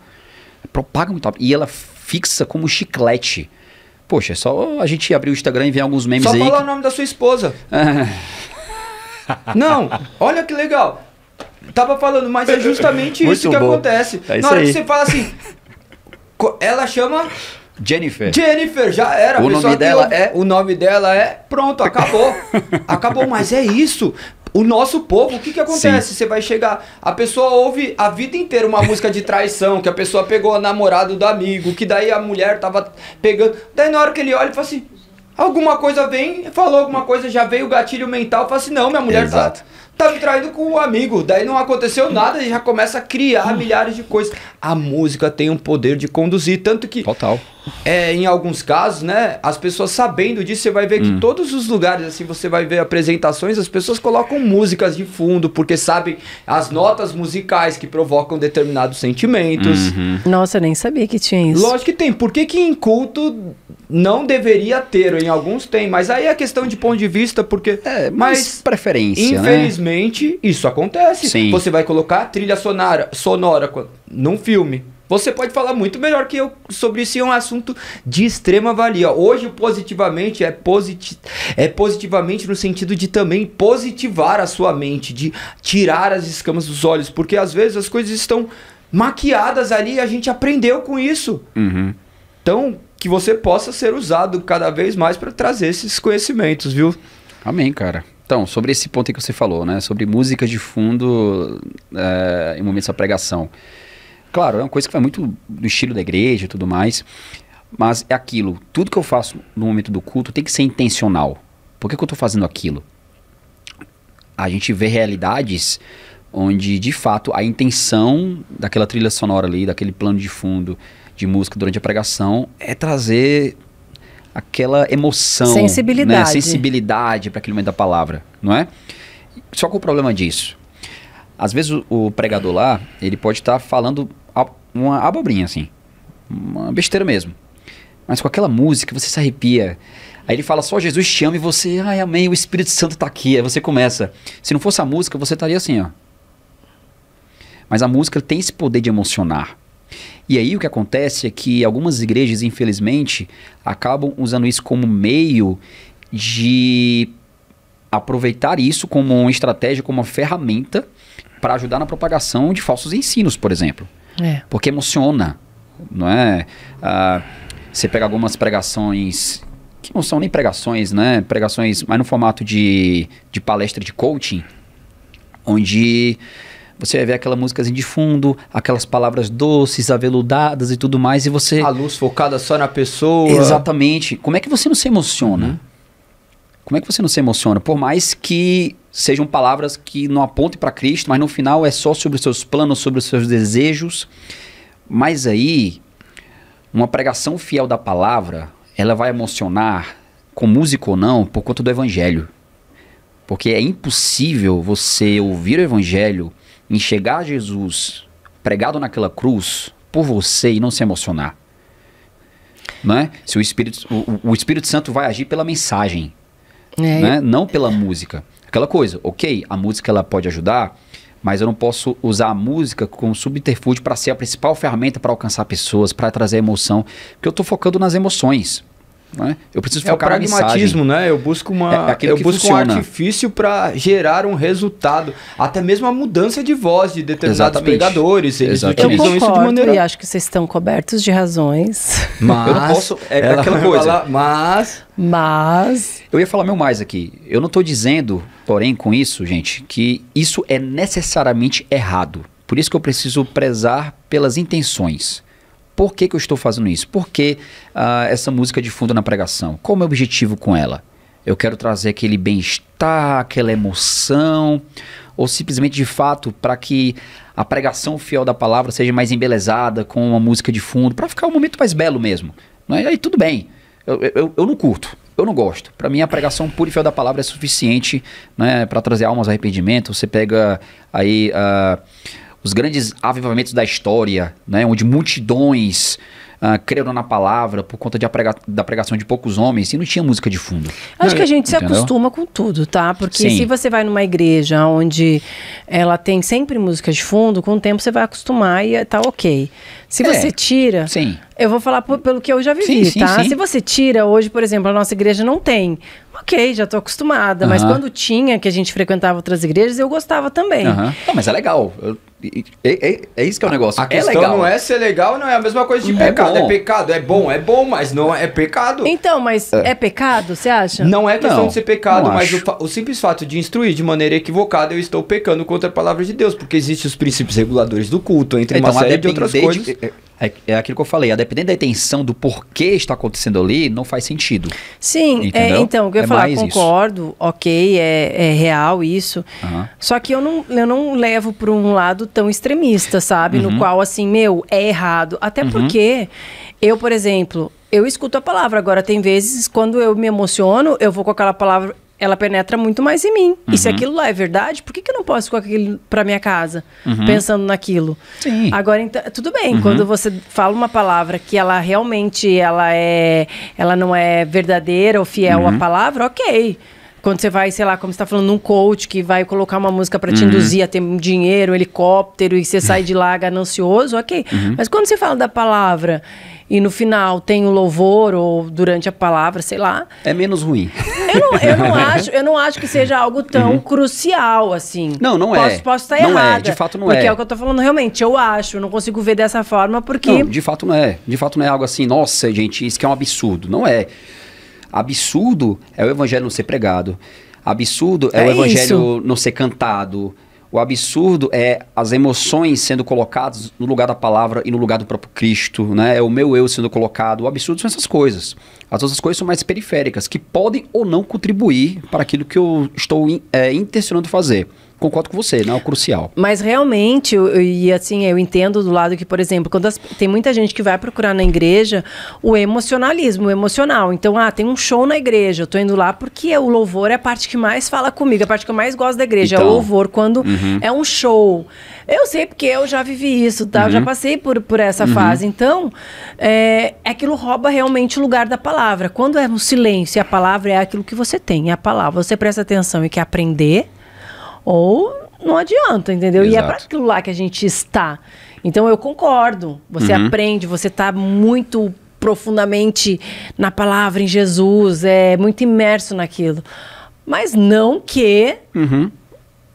Propaga muito rápido. E ela fixa como chiclete. Poxa, é só a gente abrir o Instagram e ver alguns memes só aí. Só falar que... o nome da sua esposa. Não, olha que legal. Tava falando, mas é justamente isso que bom. acontece. É Na hora aí. que você fala assim, ela chama Jennifer. Jennifer, já era. O nome dela eu... é. O nome dela é. Pronto, acabou. acabou, mas é isso. O nosso povo, o que que acontece? Sim. Você vai chegar, a pessoa ouve a vida inteira uma música de traição, que a pessoa pegou o namorado do amigo, que daí a mulher tava pegando. Daí na hora que ele olha, ele fala assim: alguma coisa vem, falou alguma coisa, já veio o gatilho mental, fala assim: não, minha mulher tá, Exato. tá tá me traindo com o um amigo. Daí não aconteceu nada e já começa a criar milhares de coisas. A música tem um poder de conduzir, tanto que Total é, em alguns casos, né? As pessoas sabendo disso, você vai ver que hum. todos os lugares, assim, você vai ver apresentações, as pessoas colocam músicas de fundo, porque sabem as notas musicais que provocam determinados sentimentos. Uhum. Nossa, eu nem sabia que tinha isso. Lógico que tem. Por que, que em culto não deveria ter? Em alguns tem, mas aí é questão de ponto de vista, porque. É, mas. Preferência. Né? Infelizmente, né? isso acontece. Sim. Você vai colocar trilha sonora, sonora num filme. Você pode falar muito melhor que eu sobre isso, é um assunto de extrema valia. Hoje, positivamente, é, posit é positivamente no sentido de também positivar a sua mente, de tirar as escamas dos olhos, porque às vezes as coisas estão maquiadas ali e a gente aprendeu com isso. Uhum. Então, que você possa ser usado cada vez mais para trazer esses conhecimentos, viu? Amém, cara. Então, sobre esse ponto que você falou, né? Sobre música de fundo é, em momentos da pregação. Claro, é uma coisa que vai muito do estilo da igreja e tudo mais. Mas é aquilo. Tudo que eu faço no momento do culto tem que ser intencional. Por que, que eu estou fazendo aquilo? A gente vê realidades onde, de fato, a intenção daquela trilha sonora ali, daquele plano de fundo de música durante a pregação, é trazer aquela emoção. Sensibilidade. Né? Sensibilidade para aquele momento da palavra, não é? Só que o problema disso. Às vezes o, o pregador lá, ele pode estar tá falando uma abobrinha, assim. Uma besteira mesmo. Mas com aquela música você se arrepia. Aí ele fala só Jesus te ama e você, ai, amém, o Espírito Santo tá aqui. Aí você começa. Se não fosse a música, você estaria assim, ó. Mas a música tem esse poder de emocionar. E aí o que acontece é que algumas igrejas, infelizmente, acabam usando isso como meio de aproveitar isso como uma estratégia, como uma ferramenta para ajudar na propagação de falsos ensinos, por exemplo. É. Porque emociona, não é? Ah, você pega algumas pregações que não são nem pregações, né? Pregações, mas no formato de, de palestra de coaching, onde você vai ver aquelas músicas de fundo, aquelas palavras doces, aveludadas e tudo mais, e você. A luz focada só na pessoa. Exatamente. Como é que você não se emociona? Uhum. Como é que você não se emociona? Por mais que sejam palavras que não apontem para Cristo, mas no final é só sobre os seus planos, sobre os seus desejos. Mas aí, uma pregação fiel da palavra, ela vai emocionar, com música ou não, por conta do evangelho. Porque é impossível você ouvir o evangelho, enxergar Jesus pregado naquela cruz por você e não se emocionar. Né? Se o Espírito, o, o Espírito Santo vai agir pela mensagem, é. Né? Não pela música. Aquela coisa, ok, a música ela pode ajudar, mas eu não posso usar a música como subterfúgio para ser a principal ferramenta para alcançar pessoas, para trazer emoção, porque eu estou focando nas emoções. Né? Eu preciso focar é o pragmatismo, né? Eu busco uma, é, é eu busco funciona. um artifício para gerar um resultado, até mesmo a mudança de voz de determinados pregadores. Eles Exatamente. utilizam eu isso de maneira. E acho que vocês estão cobertos de razões. Mas eu não posso. É ela, aquela coisa. mas mas eu ia falar meu mais aqui. Eu não estou dizendo, porém, com isso, gente, que isso é necessariamente errado. Por isso que eu preciso prezar pelas intenções. Por que, que eu estou fazendo isso? Por que uh, essa música de fundo na pregação? Qual o meu objetivo com ela? Eu quero trazer aquele bem-estar, aquela emoção, ou simplesmente de fato para que a pregação fiel da palavra seja mais embelezada com uma música de fundo, para ficar um momento mais belo mesmo. é? Aí tudo bem, eu, eu, eu não curto, eu não gosto. Para mim, a pregação pura e fiel da palavra é suficiente né, para trazer almas arrependimento. Você pega aí. Uh, os grandes avivamentos da história, né, onde multidões uh, creram na palavra por conta de prega da pregação de poucos homens e não tinha música de fundo. Acho que a gente entendeu? se acostuma com tudo, tá? Porque Sim. se você vai numa igreja onde ela tem sempre música de fundo, com o tempo você vai acostumar e é, tá ok. Se é. você tira. Sim. Eu vou falar pelo que eu já vivi, sim, sim, tá? Sim. Se você tira hoje, por exemplo, a nossa igreja não tem ok, já tô acostumada. Uhum. Mas quando tinha, que a gente frequentava outras igrejas, eu gostava também. Uhum. Não, mas é legal. Eu, é, é, é, isso que é o negócio. A é questão é legal. não é ser legal, não é a mesma coisa de é pecado. É bom. É, pecado, é bom, é bom, mas não é, é pecado. Então, mas é, pecado, você acha? Não é questão não, de ser pecado, mas o, o, simples fato de instruir de maneira equivocada, eu estou pecando contra a palavra de Deus, porque existem os princípios reguladores do culto, entre então, uma série de outras coisas. De, é, é aquilo que eu falei, a dependendo da intenção do porquê está acontecendo ali, não faz sentido. Sim, é, então, o que eu falei, é falar, concordo, isso. ok, é, é, real isso. Uhum. Só que eu não, eu não levo para um lado tão extremista, sabe? Uhum. No qual, assim, meu, é errado. Até uhum. porque eu, por exemplo, eu escuto a palavra. Agora, tem vezes, quando eu me emociono, eu vou com aquela palavra ela penetra muito mais em mim. Uhum. E se uhum. aquilo lá é verdade, por que, que eu não posso colocar com aquilo para minha casa, uhum. pensando naquilo? Sim. Agora, então, tudo bem, uhum. quando você fala uma palavra que ela realmente ela é, ela não é verdadeira ou fiel à uhum. palavra, ok. Quando você vai, sei lá, como você está falando, num coach que vai colocar uma música para te uhum. induzir a ter dinheiro, um helicóptero, e você sai de lá ganancioso, ok. Mas quando você fala da palavra e no final tem o louvor ou durante a palavra, sei lá. É menos ruim. Eu não, eu não, acho, eu não acho que seja algo tão uhum. crucial assim. Não, não posso, é. Posso estar tá não é, errada. É. De fato não porque é. Porque é o que eu estou falando realmente, eu acho, não consigo ver dessa forma porque Não, de fato não é. De fato não é algo assim, nossa, gente, isso que é um absurdo, não é. Absurdo é o evangelho não ser pregado. Absurdo é, é o evangelho isso. não ser cantado. O absurdo é as emoções sendo colocadas no lugar da palavra e no lugar do próprio Cristo, né? É o meu eu sendo colocado. O absurdo são essas coisas. As outras coisas são mais periféricas, que podem ou não contribuir para aquilo que eu estou é, intencionando fazer concordo com você, não é crucial. Mas realmente, eu, e assim, eu entendo do lado que, por exemplo, quando as, tem muita gente que vai procurar na igreja o emocionalismo, o emocional. Então, ah, tem um show na igreja, eu tô indo lá porque o louvor é a parte que mais fala comigo, é a parte que eu mais gosto da igreja, então, é o então. louvor quando uhum. é um show. Eu sei porque eu já vivi isso, tá? Uhum. Eu já uhum. passei por, por essa uhum. fase. Então, é, é, aquilo rouba realmente o lugar da palavra. Quando é no silêncio, a palavra é aquilo que você tem, é a palavra. Você presta atenção e quer aprender ou não adianta, entendeu? Exato. E é para aquilo lá que a gente está. Então eu concordo. Você uhum. aprende, você está muito profundamente na palavra, em Jesus, é muito imerso naquilo. Mas não que. Uhum.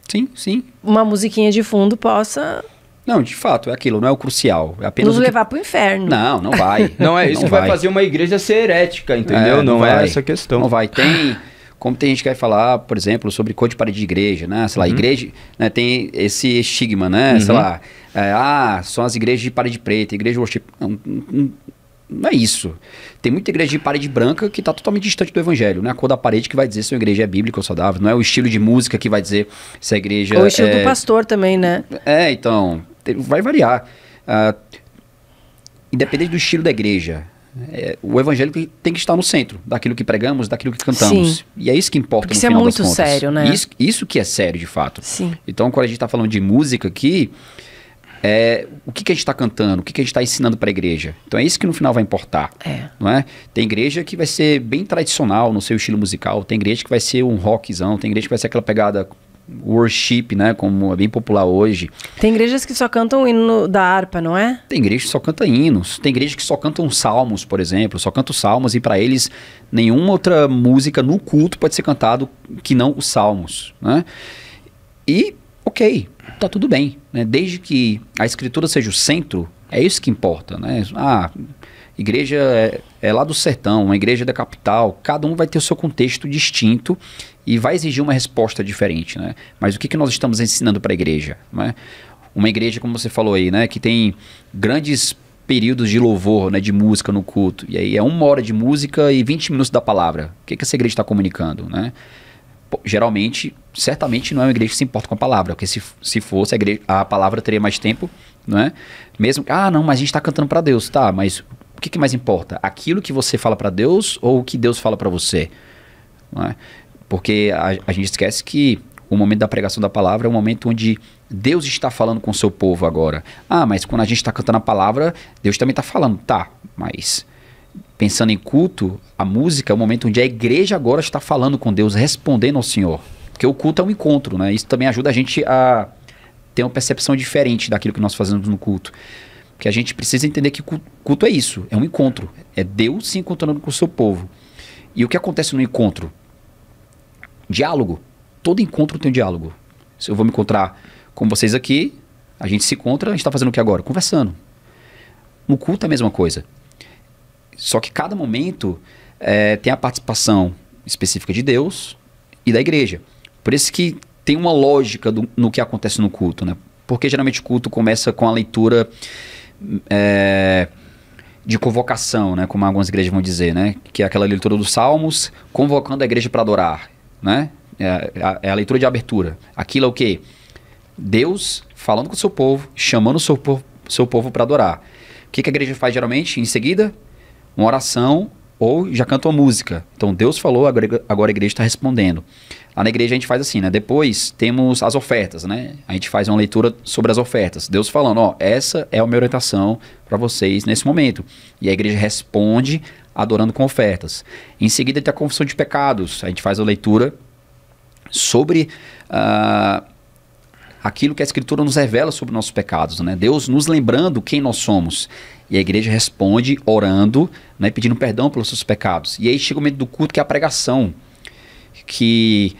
Sim, sim. Uma musiquinha de fundo possa não, de fato, é aquilo, não é o crucial. É apenas Nos levar para o inferno. Não, não vai. não é isso não que vai. vai. fazer uma igreja ser herética, entendeu? É, não, não é essa questão. Não vai. Tem. Como tem gente que vai falar, por exemplo, sobre cor de parede de igreja, né? Sei lá, uhum. igreja né, tem esse estigma, né? Uhum. Sei lá, é, ah, são as igrejas de parede preta, igreja worship. Não, não, não é isso. Tem muita igreja de parede branca que está totalmente distante do evangelho. Não é a cor da parede que vai dizer se a igreja é bíblica ou saudável. Não é o estilo de música que vai dizer se a igreja. Ou o estilo é... do pastor também, né? É, então. Vai variar. Uh, independente do estilo da igreja, é, o evangélico tem que estar no centro daquilo que pregamos, daquilo que cantamos. Sim. E é isso que importa Porque no final é Isso é muito sério, né? Isso, isso que é sério, de fato. Sim. Então, quando a gente está falando de música aqui, é, o que, que a gente está cantando, o que, que a gente está ensinando para a igreja. Então, é isso que no final vai importar. É. Não é? Tem igreja que vai ser bem tradicional no seu estilo musical, tem igreja que vai ser um rockzão, tem igreja que vai ser aquela pegada worship, né? Como é bem popular hoje. Tem igrejas que só cantam hino da harpa, não é? Tem igrejas que só cantam hinos. Tem igrejas que só cantam salmos, por exemplo. Só cantam salmos e para eles nenhuma outra música no culto pode ser cantado que não os salmos, né? E ok, tá tudo bem, né? Desde que a escritura seja o centro, é isso que importa, né? Ah, igreja é, é lá do sertão, a igreja da capital. Cada um vai ter o seu contexto distinto e vai exigir uma resposta diferente, né? Mas o que, que nós estamos ensinando para a igreja, né? Uma igreja, como você falou aí, né, que tem grandes períodos de louvor, né, de música no culto. E aí é uma hora de música e 20 minutos da palavra. O que, que essa igreja está comunicando, né? Pô, geralmente, certamente não é uma igreja que se importa com a palavra, porque se, se fosse, a, igreja, a palavra teria mais tempo, né? Mesmo, ah, não, mas a gente está cantando para Deus, tá, mas o que, que mais importa? Aquilo que você fala para Deus ou o que Deus fala para você? Né? Porque a, a gente esquece que o momento da pregação da palavra é um momento onde Deus está falando com o seu povo agora. Ah, mas quando a gente está cantando a palavra, Deus também está falando. Tá, mas pensando em culto, a música é o momento onde a igreja agora está falando com Deus, respondendo ao Senhor. Porque o culto é um encontro, né? Isso também ajuda a gente a ter uma percepção diferente daquilo que nós fazemos no culto. Porque a gente precisa entender que culto é isso, é um encontro. É Deus se encontrando com o seu povo. E o que acontece no encontro? Diálogo. Todo encontro tem um diálogo. Se eu vou me encontrar com vocês aqui, a gente se encontra, a gente está fazendo o que agora? Conversando. No culto é a mesma coisa. Só que cada momento é, tem a participação específica de Deus e da igreja. Por isso que tem uma lógica do, no que acontece no culto, né? Porque geralmente o culto começa com a leitura é, de convocação, né? Como algumas igrejas vão dizer, né? Que é aquela leitura dos salmos, convocando a igreja para adorar né? É, é a, é a leitura de abertura. Aquilo é o quê? Deus falando com o seu povo, chamando o seu povo, seu povo para adorar. O que, que, a igreja faz geralmente? Em seguida, uma oração ou já canta uma música. Então Deus falou, agora a igreja está respondendo. Lá na igreja a gente faz assim, né? Depois temos as ofertas, né? A gente faz uma leitura sobre as ofertas. Deus falando, ó, essa é a minha orientação para vocês nesse momento. E a igreja responde adorando com ofertas. Em seguida, tem a confissão de pecados. A gente faz a leitura sobre uh, aquilo que a Escritura nos revela sobre nossos pecados, né? Deus nos lembrando quem nós somos. E a igreja responde orando, né, pedindo perdão pelos seus pecados. E aí chega o momento do culto que é a pregação, que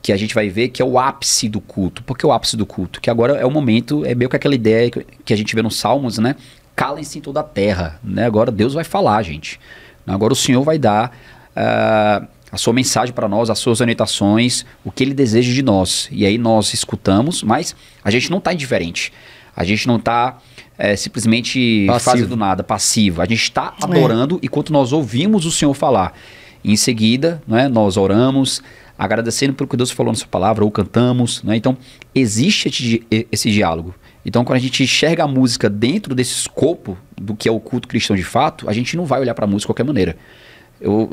que a gente vai ver que é o ápice do culto. Por que o ápice do culto? Que agora é o momento, é meio que aquela ideia que a gente vê nos Salmos, né? Calem-se em toda a terra, né? Agora Deus vai falar, gente. Agora o Senhor vai dar uh, a sua mensagem para nós, as suas orientações, o que Ele deseja de nós. E aí nós escutamos, mas a gente não está indiferente. A gente não está é, eh, simplesmente passivo. fazendo nada, passivo. A gente está é. adorando é. enquanto nós ouvimos o Senhor falar. em seguida, né, nós oramos, agradecendo pelo que Deus falou na sua palavra, ou cantamos. Né? Então, existe esse diálogo. Então, quando a gente enxerga a música dentro desse escopo do que é o culto cristão de fato, a gente não vai olhar para a música de qualquer maneira. Eu,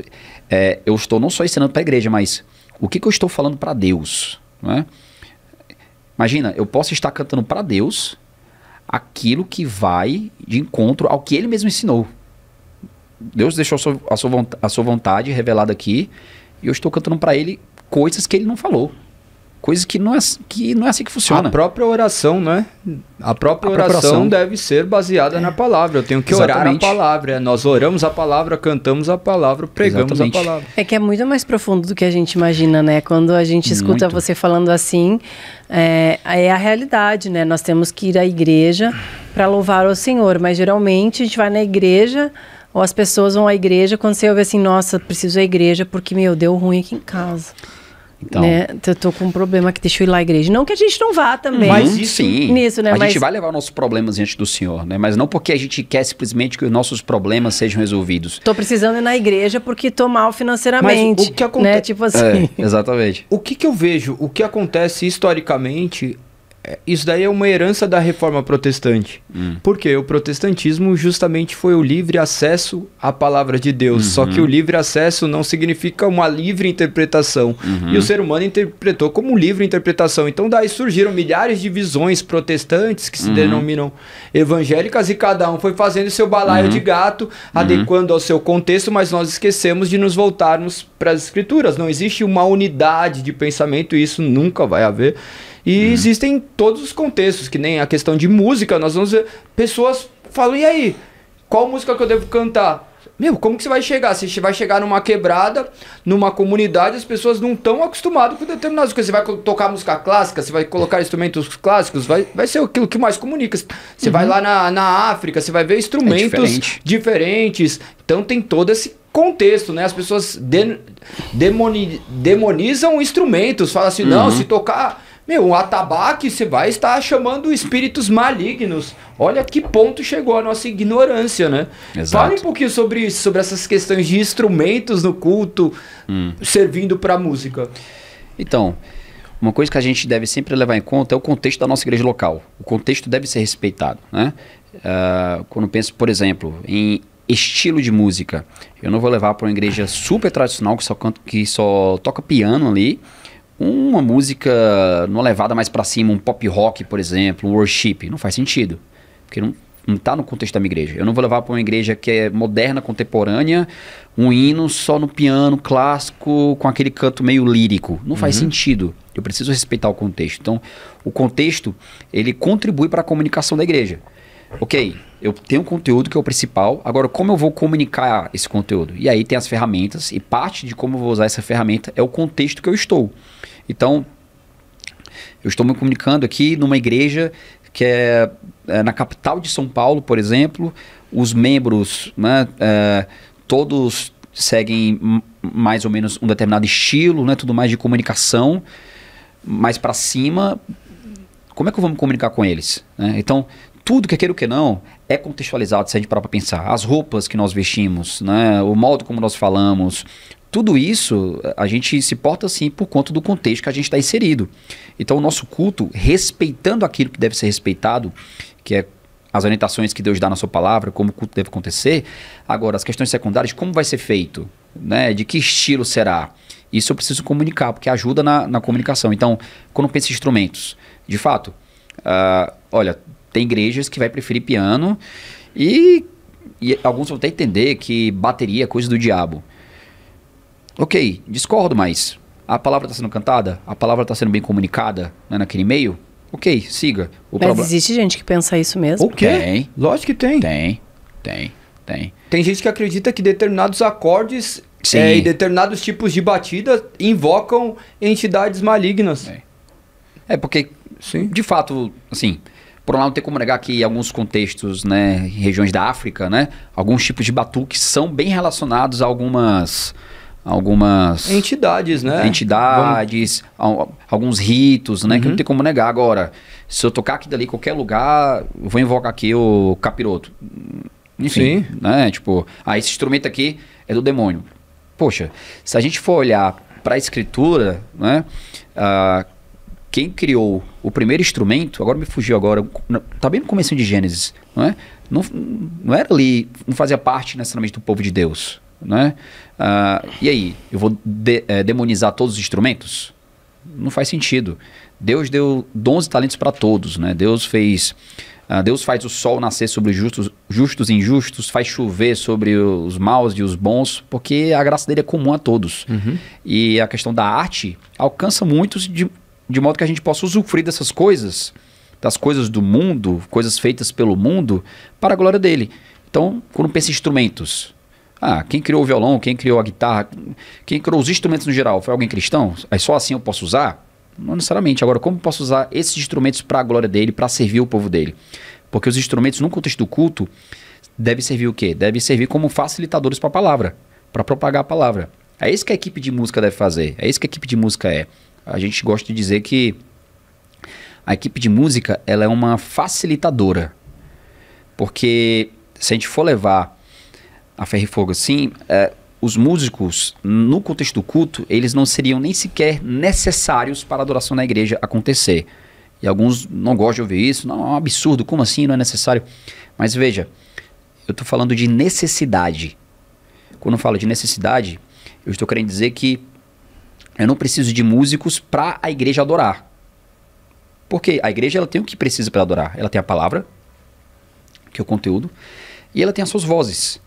é, eu estou não só ensinando para a igreja, mas o que, que eu estou falando para Deus? É? Imagina, eu posso estar cantando para Deus aquilo que vai de encontro ao que Ele mesmo ensinou. Deus deixou a sua, a sua, a sua vontade revelada aqui e eu estou cantando para Ele coisas que Ele não falou. Coisa que não, é, que não é assim que funciona. A própria oração, né? A própria, a oração, oração, deve ser baseada é. na palavra. Eu tenho que Exatamente. orar a palavra. É, nós oramos a palavra, cantamos a palavra, pregamos Exatamente. a palavra. É que é muito mais profundo do que a gente imagina, né? Quando a gente escuta muito. você falando assim, é, é a realidade, né? Nós temos que ir à igreja para louvar o Senhor, mas geralmente a gente vai na igreja ou as pessoas vão à igreja quando você ouve assim, nossa, preciso ir à igreja porque, meu, deu ruim aqui em casa. Então, né? Então, eu tô com um problema que deixa eu ir lá à igreja. Não que a gente não vá também. Mas isso, uhum. sim. Nisso, né? A Mas... gente vai levar nossos problemas diante do Senhor, né? Mas não porque a gente quer simplesmente que os nossos problemas sejam resolvidos. estou precisando ir na igreja porque estou mal financeiramente. Mas o que acontece? Né? Tipo assim. É, exatamente. o que, que eu vejo? O que acontece historicamente é, isso daí é uma herança da reforma protestante. Hum. Porque o protestantismo justamente foi o livre acesso à palavra de Deus. Uhum. Só que o uhum. livre acesso não significa uma livre interpretação. Uhum. E o uhum. ser humano interpretou como livre interpretação. Então daí surgiram milhares de visões protestantes que se uhum. denominam evangélicas e cada um foi fazendo seu balaio uhum. de gato, adequando ao seu contexto, mas nós esquecemos de nos voltarmos para as escrituras. Não existe uma unidade de pensamento e isso nunca vai haver. E uhum. existem todos os contextos, que nem a questão de música, nós vamos ver. Pessoas falam, e aí? Qual música que eu devo cantar? Meu, como que você vai chegar? Você vai chegar numa quebrada, numa comunidade, as pessoas não estão acostumadas com determinadas coisas. Você vai tocar música clássica, você vai colocar instrumentos clássicos, vai, vai ser aquilo que mais comunica. Você uhum. vai lá na, na África, você vai ver instrumentos é diferentes. Então tem todo esse contexto, né? As pessoas de, demoni, demonizam instrumentos, falam assim, uhum. não, se tocar meu, o atabaque, você vai estar chamando espíritos malignos. Olha que ponto chegou a nossa ignorância, né? Exato. Fale um pouquinho sobre isso, sobre essas questões de instrumentos no culto hum. servindo para música. Então, uma coisa que a gente deve sempre levar em conta é o contexto da nossa igreja local. O contexto deve ser respeitado, né? Uh, quando penso, por exemplo, em estilo de música, eu não vou levar para uma igreja super tradicional que só, canta, que só toca piano ali uma música numa levada mais para cima, um pop rock, por exemplo, um worship, não faz sentido. Porque não, não tá no contexto da minha igreja. Eu não vou levar para uma igreja que é moderna, contemporânea, um hino só no piano clássico, com aquele canto meio lírico. Não faz uhum. sentido. Eu preciso respeitar o contexto. Então, o contexto, ele contribui para a comunicação da igreja. OK, eu tenho um conteúdo que é o principal. Agora, como eu vou comunicar esse conteúdo? E aí tem as ferramentas e parte de como eu vou usar essa ferramenta é o contexto que eu estou. Então, eu estou me comunicando aqui numa igreja que é, é na capital de São Paulo, por exemplo. Os membros, né, é, todos seguem mais ou menos um determinado estilo, né, tudo mais de comunicação, mais para cima. Como é que eu vou me comunicar com eles? Né? Então, tudo que é queira ou que não é contextualizado se a gente parar para pensar. As roupas que nós vestimos, né? o modo como nós falamos, tudo isso a gente se porta assim por conta do contexto que a gente está inserido. Então, o nosso culto, respeitando aquilo que deve ser respeitado, que é as orientações que Deus dá na sua palavra, como o culto deve acontecer. Agora, as questões secundárias, como vai ser feito? Né? De que estilo será? Isso eu preciso comunicar, porque ajuda na, na comunicação. Então, quando pensa em instrumentos, de fato, uh, olha, tem igrejas que vai preferir piano e, e alguns vão até entender que bateria é coisa do diabo. Ok, discordo, mas a palavra está sendo cantada? A palavra está sendo bem comunicada né, naquele meio? Ok, siga. O mas existe gente que pensa isso mesmo? O quê? Tem. Lógico que tem. Tem, tem, tem. Tem gente que acredita que determinados acordes é, e determinados tipos de batidas invocam entidades malignas. É, é porque, Sim. de fato, assim... Por um lado, tem como negar que em alguns contextos, né, em regiões da África, né, alguns tipos de batuques são bem relacionados a algumas algumas entidades, né? Entidades, Vamos... alguns ritos, né? Uhum. Que não uhum. tem como negar agora. Se eu tocar aqui dali qualquer lugar, vou invocar aqui o capiroto. Enfim, Sim. né? Tipo, ah, esse instrumento aqui é do demônio. Poxa, se a gente for olhar para a escritura, né? Ah, quem criou o primeiro instrumento, agora me fugiu agora, tá bem no começo de Gênesis, não é? Não, não era ali, não fazia parte necessariamente do povo de Deus, né? Uh, e aí, eu vou de, é, demonizar todos os instrumentos? Não faz sentido. Deus deu dons e talentos para todos, né? Deus fez uh, Deus faz o sol nascer sobre justos, justos e injustos, faz chover sobre os maus e os bons, porque a graça dele é comum a todos. Uhum. E a questão da arte alcança muitos de, de modo que a gente possa usufruir dessas coisas, das coisas do mundo, coisas feitas pelo mundo, para a glória dele. Então, quando pensa em instrumentos, ah, quem criou o violão, quem criou a guitarra, quem criou os instrumentos no geral, foi alguém cristão? Aí é só assim eu posso usar? Não necessariamente. Agora, como posso usar esses instrumentos para a glória dele, para servir o povo dele? Porque os instrumentos, no contexto do culto, devem servir o quê? Devem servir como facilitadores para a palavra, para propagar a palavra. É isso que a equipe de música deve fazer. É isso que a equipe de música é. A gente gosta de dizer que a equipe de música ela é uma facilitadora. Porque se a gente for levar a ferro e fogo assim, é, os músicos, no contexto do culto, eles não seriam nem sequer necessários para a adoração na igreja acontecer. E alguns não gostam de ouvir isso, não, é um absurdo, como assim, não é necessário? Mas veja, eu estou falando de necessidade. Quando eu falo de necessidade, eu estou querendo dizer que eu não preciso de músicos para a igreja adorar. Porque a igreja ela tem o que precisa para adorar. Ela tem a palavra, que é o conteúdo, e ela tem as suas vozes.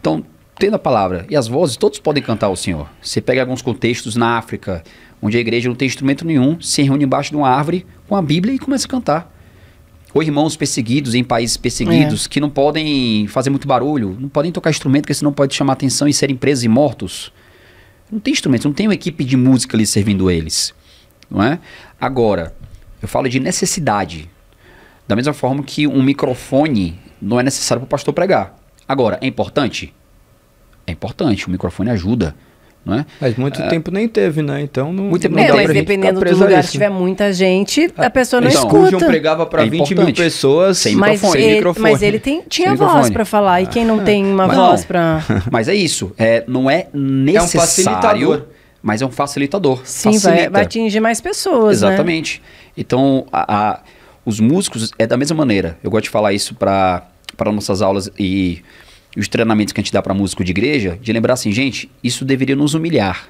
Então, tendo a palavra e as vozes, todos podem cantar ao Senhor. Você pega alguns contextos na África, onde a igreja não tem instrumento nenhum, se reúne embaixo de uma árvore com a Bíblia e começa a cantar. Ou irmãos perseguidos em países perseguidos é. que não podem fazer muito barulho, não podem tocar instrumento, porque senão pode chamar atenção e serem presos e mortos. Não tem instrumento, não tem uma equipe de música ali servindo eles. Não é? Agora, eu falo de necessidade. Da mesma forma que um microfone não é necessário para o pastor pregar. Agora, é importante? É importante, o microfone ajuda. É? Mas muito ah, tempo nem teve, né? Então não. Muito tempo mas dependendo do lugar, se tiver muita gente, ah, a, pessoa não então, escuta. O pregava para é 20 mil pessoas sem mas microfone. Ele, microfone. Mas ele tem, tinha sem voz para falar, ah, e quem não ah. tem uma voz para. Mas é isso, é, não é necessário. É um mas é um facilitador. Sim, vai, vai, atingir mais pessoas. Né? Exatamente. Né? Então, a, a, os músicos é da mesma maneira. Eu gosto de falar isso para para nossas aulas e os treinamentos que a gente dá para músico de igreja, de lembrar assim, gente, isso deveria nos humilhar.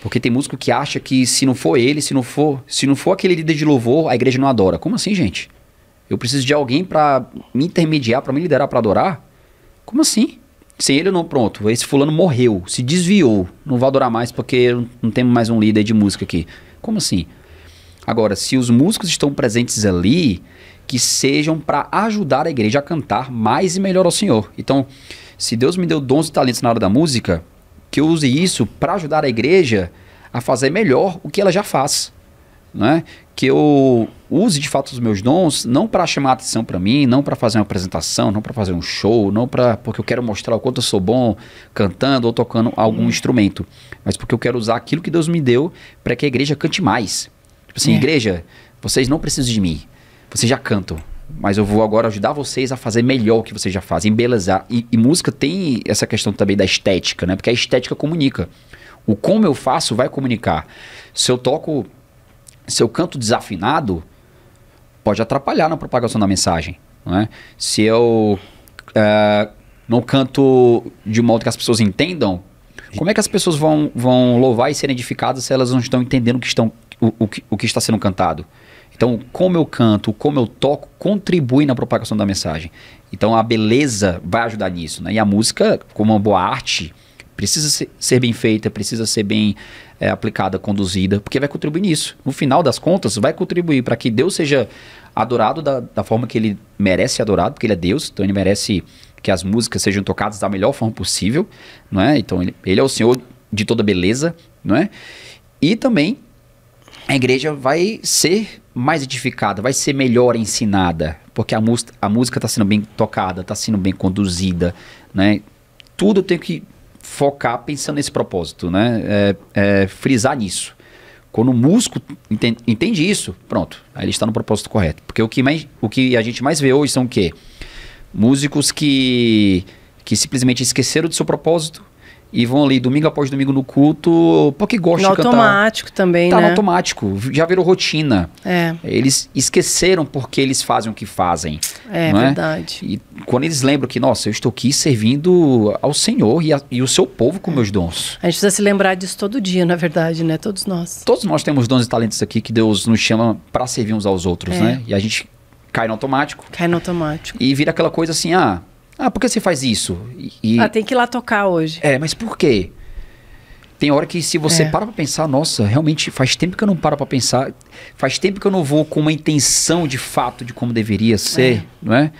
Porque tem músico que acha que se não for ele, se não for, se não for aquele líder de louvor, a igreja não adora. Como assim, gente? Eu preciso de alguém para me intermediar, para me liderar, para adorar? Como assim? Sem ele não, pronto. Esse fulano morreu, se desviou, não vai adorar mais porque não temos mais um líder de música aqui. Como assim? Agora, se os músicos estão presentes ali, que sejam para ajudar a igreja a cantar mais e melhor ao Senhor. Então, se Deus me deu dons e talentos na hora da música, que eu use isso para ajudar a igreja a fazer melhor o que ela já faz. Né? Que eu use de fato os meus dons não para chamar atenção para mim, não para fazer uma apresentação, não para fazer um show, não para porque eu quero mostrar o quanto eu sou bom cantando ou tocando algum hum. instrumento, mas porque eu quero usar aquilo que Deus me deu para que a igreja cante mais. Tipo assim, é. igreja, vocês não precisam de mim vocês já cantam, mas eu vou agora ajudar vocês a fazer melhor o que vocês já fazem, embelezar. E, e música tem essa questão também da estética, né? Porque a estética comunica. O como eu faço vai comunicar. Se eu toco, se eu canto desafinado, pode atrapalhar na propagação da mensagem, né Se eu é, não canto de modo que as pessoas entendam, como é que as pessoas vão, vão louvar e serem edificadas se elas não estão entendendo o que, estão, o, o, que, o que está sendo cantado? Então, como eu canto, como eu toco, contribui na propagação da mensagem. Então, a beleza vai ajudar nisso. Né? E a música, como uma boa arte, precisa ser bem feita, precisa ser bem é, aplicada, conduzida, porque vai contribuir nisso. No final das contas, vai contribuir para que Deus seja adorado da, da forma que ele merece ser adorado, porque ele é Deus, então ele merece que as músicas sejam tocadas da melhor forma possível, não é? Então ele, ele é o Senhor de toda beleza, não é? E também a igreja vai ser mais edificada, vai ser melhor ensinada, porque a, a música está sendo bem tocada, está sendo bem conduzida, né? Tudo eu tenho que focar pensando nesse propósito, né? É, é, frisar nisso. Quando o músico entende, entende isso, pronto, aí ele está no propósito correto. Porque o que, mais, o que a gente mais vê hoje são o quê? Músicos que, que simplesmente esqueceram do seu propósito, e vão ali domingo após domingo no culto, porque gostam no de cantar. automático também, tá né? Tá automático, já virou rotina. É. Eles esqueceram porque eles fazem o que fazem. É, é? verdade. É? E quando eles lembram que, nossa, eu estou aqui servindo ao Senhor e, a, e o seu povo com é. meus dons. A gente precisa se lembrar disso todo dia, na verdade, né? Todos nós. Todos nós temos dons e talentos aqui que Deus nos chama para servir uns aos outros, é. né? E a gente cai no automático. Cai no automático. E vira aquela coisa assim, ah, ah, por que você faz isso? E, ah, tem que ir lá tocar hoje. É, mas por quê? Tem hora que se você é. para pra pensar, nossa, realmente faz tempo que eu não paro pra pensar, faz tempo que eu não vou com uma intenção de fato de como deveria ser, é. não é?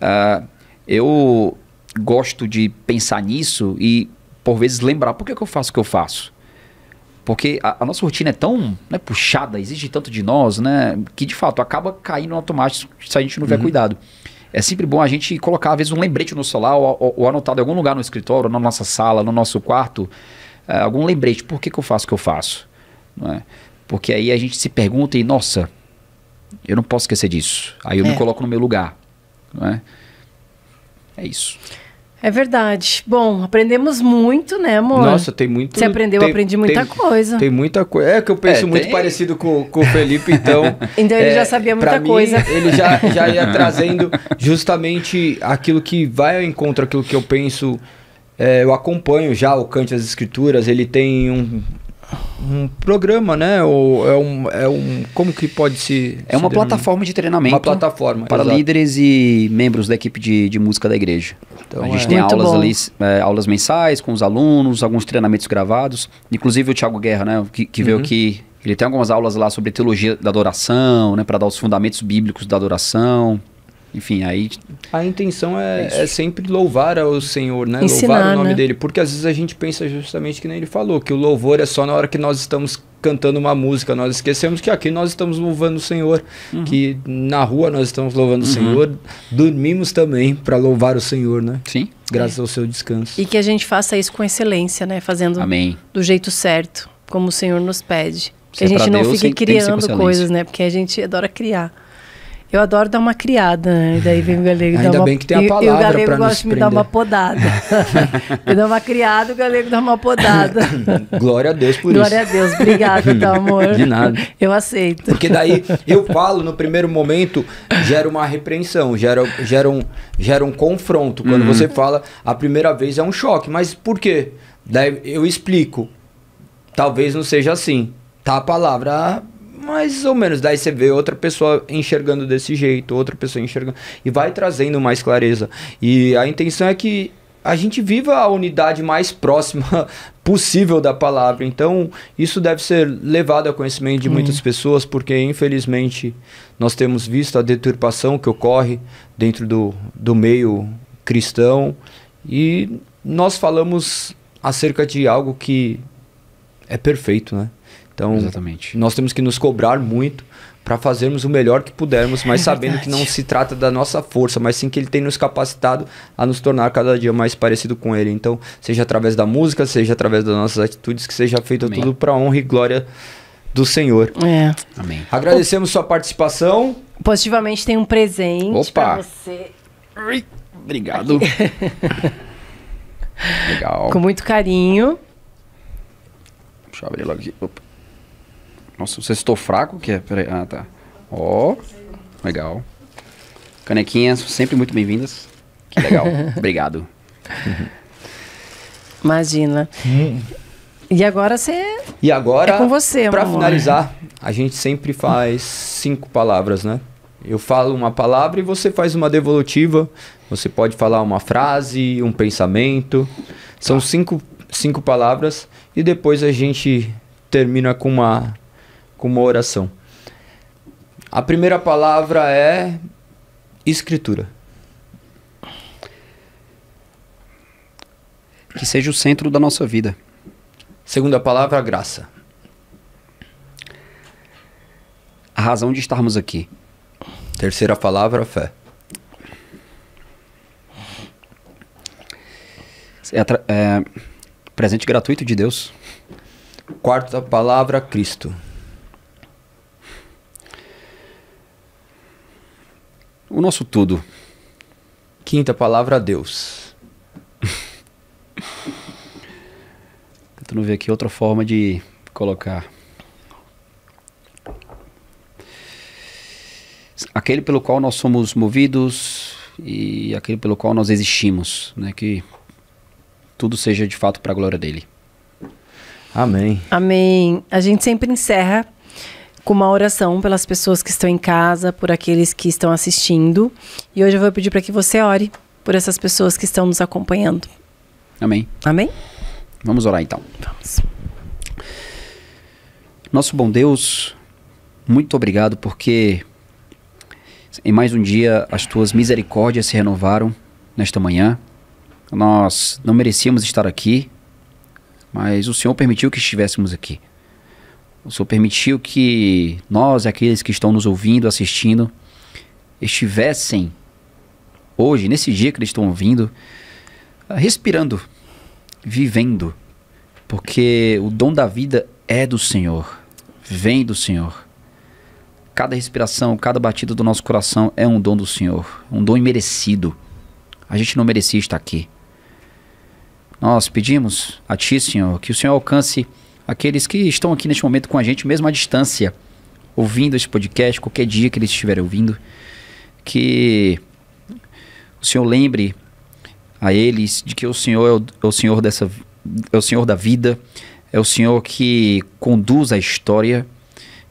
Uh, eu gosto de pensar nisso e por vezes lembrar por que, que eu faço o que eu faço. Porque a, a nossa rotina é tão né, puxada, exige tanto de nós, né? Que de fato acaba caindo no automático se a gente não tiver uhum. cuidado é sempre bom a gente colocar, às vezes, um lembrete no celular ou, ou, ou anotado em algum lugar no escritório, na nossa sala, no nosso quarto, eh, algum lembrete. Por que, que eu faço o que eu faço? Não é? Porque aí a gente se pergunta e, nossa, eu não posso esquecer disso. Aí eu é. me coloco no meu lugar. Não é? é isso. É verdade. Bom, aprendemos muito, né, amor? Nossa, tem muito. Você aprendeu, tem, eu aprendi muita tem, coisa. Tem muita coisa. É que eu penso é, muito tem... parecido com, com o Felipe, então. então ele é, já sabia muita coisa. Mim, ele já, já ia trazendo justamente aquilo que vai ao encontro, aquilo que eu penso. É, eu acompanho já o Cante das Escrituras, ele tem um, um programa, né? Ou é um, é um. Como que pode se. É se uma plataforma de treinamento. Uma plataforma. Para exato. líderes e membros da equipe de, de música da igreja. Então, a gente é. tem Muito aulas bom. ali, é, aulas mensais com os alunos, alguns treinamentos gravados. Inclusive o Tiago Guerra, né, que, que uhum. veio aqui, ele tem algumas aulas lá sobre teologia da adoração, né, para dar os fundamentos bíblicos da adoração. Enfim, aí. A intenção é, é, é sempre louvar ao Senhor, né? Ensinar, louvar o nome né? dele. Porque às vezes a gente pensa justamente que nem ele falou, que o louvor é só na hora que nós estamos cantando uma música. Nós esquecemos que aqui nós estamos louvando o Senhor, uhum. que na rua nós estamos louvando uhum. o Senhor, dormimos também para louvar o Senhor, né? Sim. Graças é. ao seu descanso. E que a gente faça isso com excelência, né? Fazendo Amém. do jeito certo, como o Senhor nos pede. Que é a gente não Deus, fique criando coisas, né? Porque a gente adora criar. Eu adoro dar uma criada, né? daí vem o galego Ainda dar uma... bem que tem a palavra E, e o galego gosta de me dar uma podada. eu dou uma criada, o galego dá uma podada. Glória a Deus por Glória isso. Glória a Deus. Obrigada, então, amor. De nada. Eu aceito. Porque daí eu falo, no primeiro momento, gera uma repreensão, gera, gera, um, gera um confronto. Quando uhum. você fala a primeira vez é um choque. Mas por quê? Daí eu explico. Talvez não seja assim. Tá a palavra mais ou menos. Daí você vê outra pessoa enxergando desse jeito, outra pessoa enxergando. E vai trazendo mais clareza. E a intenção é que a gente viva a unidade mais próxima possível da palavra. Então, isso deve ser levado ao conhecimento de muitas pessoas, porque infelizmente nós temos visto a deturpação que ocorre dentro do, do meio cristão. E nós falamos acerca de algo que é perfeito, né? Então, Exatamente. nós temos que nos cobrar muito para fazermos o melhor que pudermos, mas é sabendo verdade. que não se trata da nossa força, mas sim que ele tem nos capacitado a nos tornar cada dia mais parecido com ele. Então, seja através da música, seja através das nossas atitudes, que seja feito Amém. tudo para honra e glória do Senhor. É. Amém. Agradecemos o... sua participação. Positivamente tem um presente para você. Obrigado. Legal. Com muito carinho. Deixa eu abrir logo aqui. Opa. Nossa, você estou fraco? que é? Peraí. Ah, tá. Ó, oh, legal. Canequinhas, sempre muito bem-vindas. Que legal. Obrigado. Imagina. Hum. E agora você. E agora. É com você, Para finalizar, a gente sempre faz cinco palavras, né? Eu falo uma palavra e você faz uma devolutiva. Você pode falar uma frase, um pensamento. São tá. cinco, cinco palavras e depois a gente termina com uma com uma oração. A primeira palavra é escritura. Que seja o centro da nossa vida. Segunda palavra, graça. A razão de estarmos aqui. Terceira palavra, fé. É, é presente gratuito de Deus. Quarta palavra, Cristo. o nosso tudo. Quinta palavra, Deus. Tentando ver aqui outra forma de colocar. Aquele pelo qual nós somos movidos e aquele pelo qual nós existimos, né? Que tudo seja de fato para a glória dele. Amém. Amém. A gente sempre encerra com uma oração pelas pessoas que estão em casa, por aqueles que estão assistindo. E hoje eu vou pedir para que você ore por essas pessoas que estão nos acompanhando. Amém. Amém? Vamos orar então. Vamos. Nosso bom Deus, muito obrigado porque em mais um dia as tuas misericórdias se renovaram nesta manhã. Nós não merecíamos estar aqui, mas o Senhor permitiu que estivéssemos aqui. O Senhor permitiu que nós, aqueles que estão nos ouvindo, assistindo, estivessem hoje, nesse dia que eles estão ouvindo, respirando, vivendo, porque o dom da vida é do Senhor, vem do Senhor. Cada respiração, cada batida do nosso coração é um dom do Senhor, um dom imerecido. A gente não merecia estar aqui. Nós pedimos a Ti, Senhor, que o Senhor alcance aqueles que estão aqui neste momento com a gente, mesmo à distância, ouvindo esse podcast, qualquer dia que eles estiverem ouvindo, que o Senhor lembre a eles de que o Senhor é o, é o Senhor dessa é o Senhor da vida, é o Senhor que conduz a história,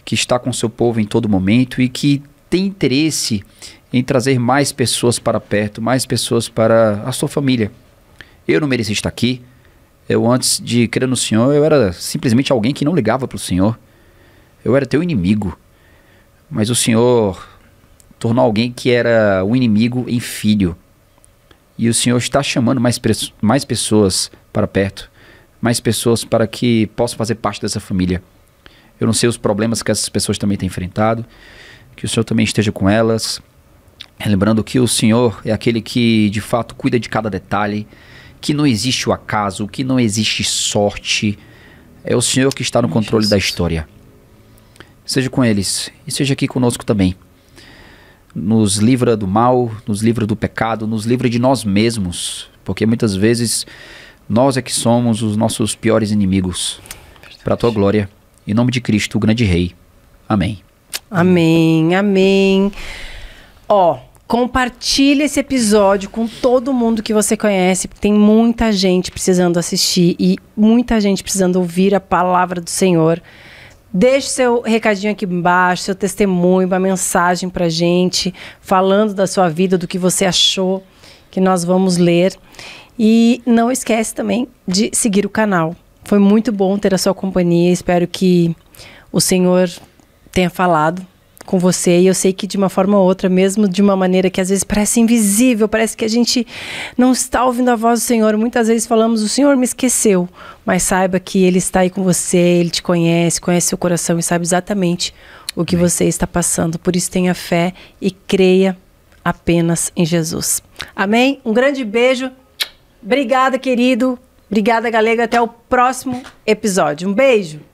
que está com seu povo em todo momento e que tem interesse em trazer mais pessoas para perto, mais pessoas para a sua família. Eu não mereço estar aqui, eu, antes de crer no Senhor, eu era simplesmente alguém que não ligava para o Senhor. Eu era teu inimigo. Mas o Senhor tornou alguém que era o inimigo em filho. E o Senhor está chamando mais, mais pessoas para perto, mais pessoas para que possam fazer parte dessa família. Eu não sei os problemas que essas pessoas também têm enfrentado, que o Senhor também esteja com elas. Lembrando que o Senhor é aquele que de fato cuida de cada detalhe, que não existe o acaso, que não existe sorte. É o Senhor que está no controle da história. Seja com eles e seja aqui conosco também. Nos livra do mal, nos livra do pecado, nos livra de nós mesmos, porque muitas vezes nós é que somos os nossos piores inimigos. Para a tua glória, em nome de Cristo, o grande Rei. Amém. Amém, amém. Ó. Compartilhe esse episódio com todo mundo que você conhece, porque tem muita gente precisando assistir e muita gente precisando ouvir a palavra do Senhor. Deixe seu recadinho aqui embaixo, seu testemunho, uma mensagem pra gente, falando da sua vida, do que você achou, que nós vamos ler. E não esquece também de seguir o canal. Foi muito bom ter a sua companhia, espero que o Senhor tenha falado com você. E eu sei que de uma forma ou outra, mesmo de uma maneira que às vezes parece invisível, parece que a gente não está ouvindo a voz do Senhor. Muitas vezes falamos, o Senhor me esqueceu. Mas saiba que Ele está aí com você, Ele te conhece, conhece seu coração e sabe exatamente o que Amém. você está passando. Por isso, tenha fé e creia apenas em Jesus. Amém? Um grande beijo. Obrigada, querido. Obrigada, Galega. Até o próximo episódio. Um beijo.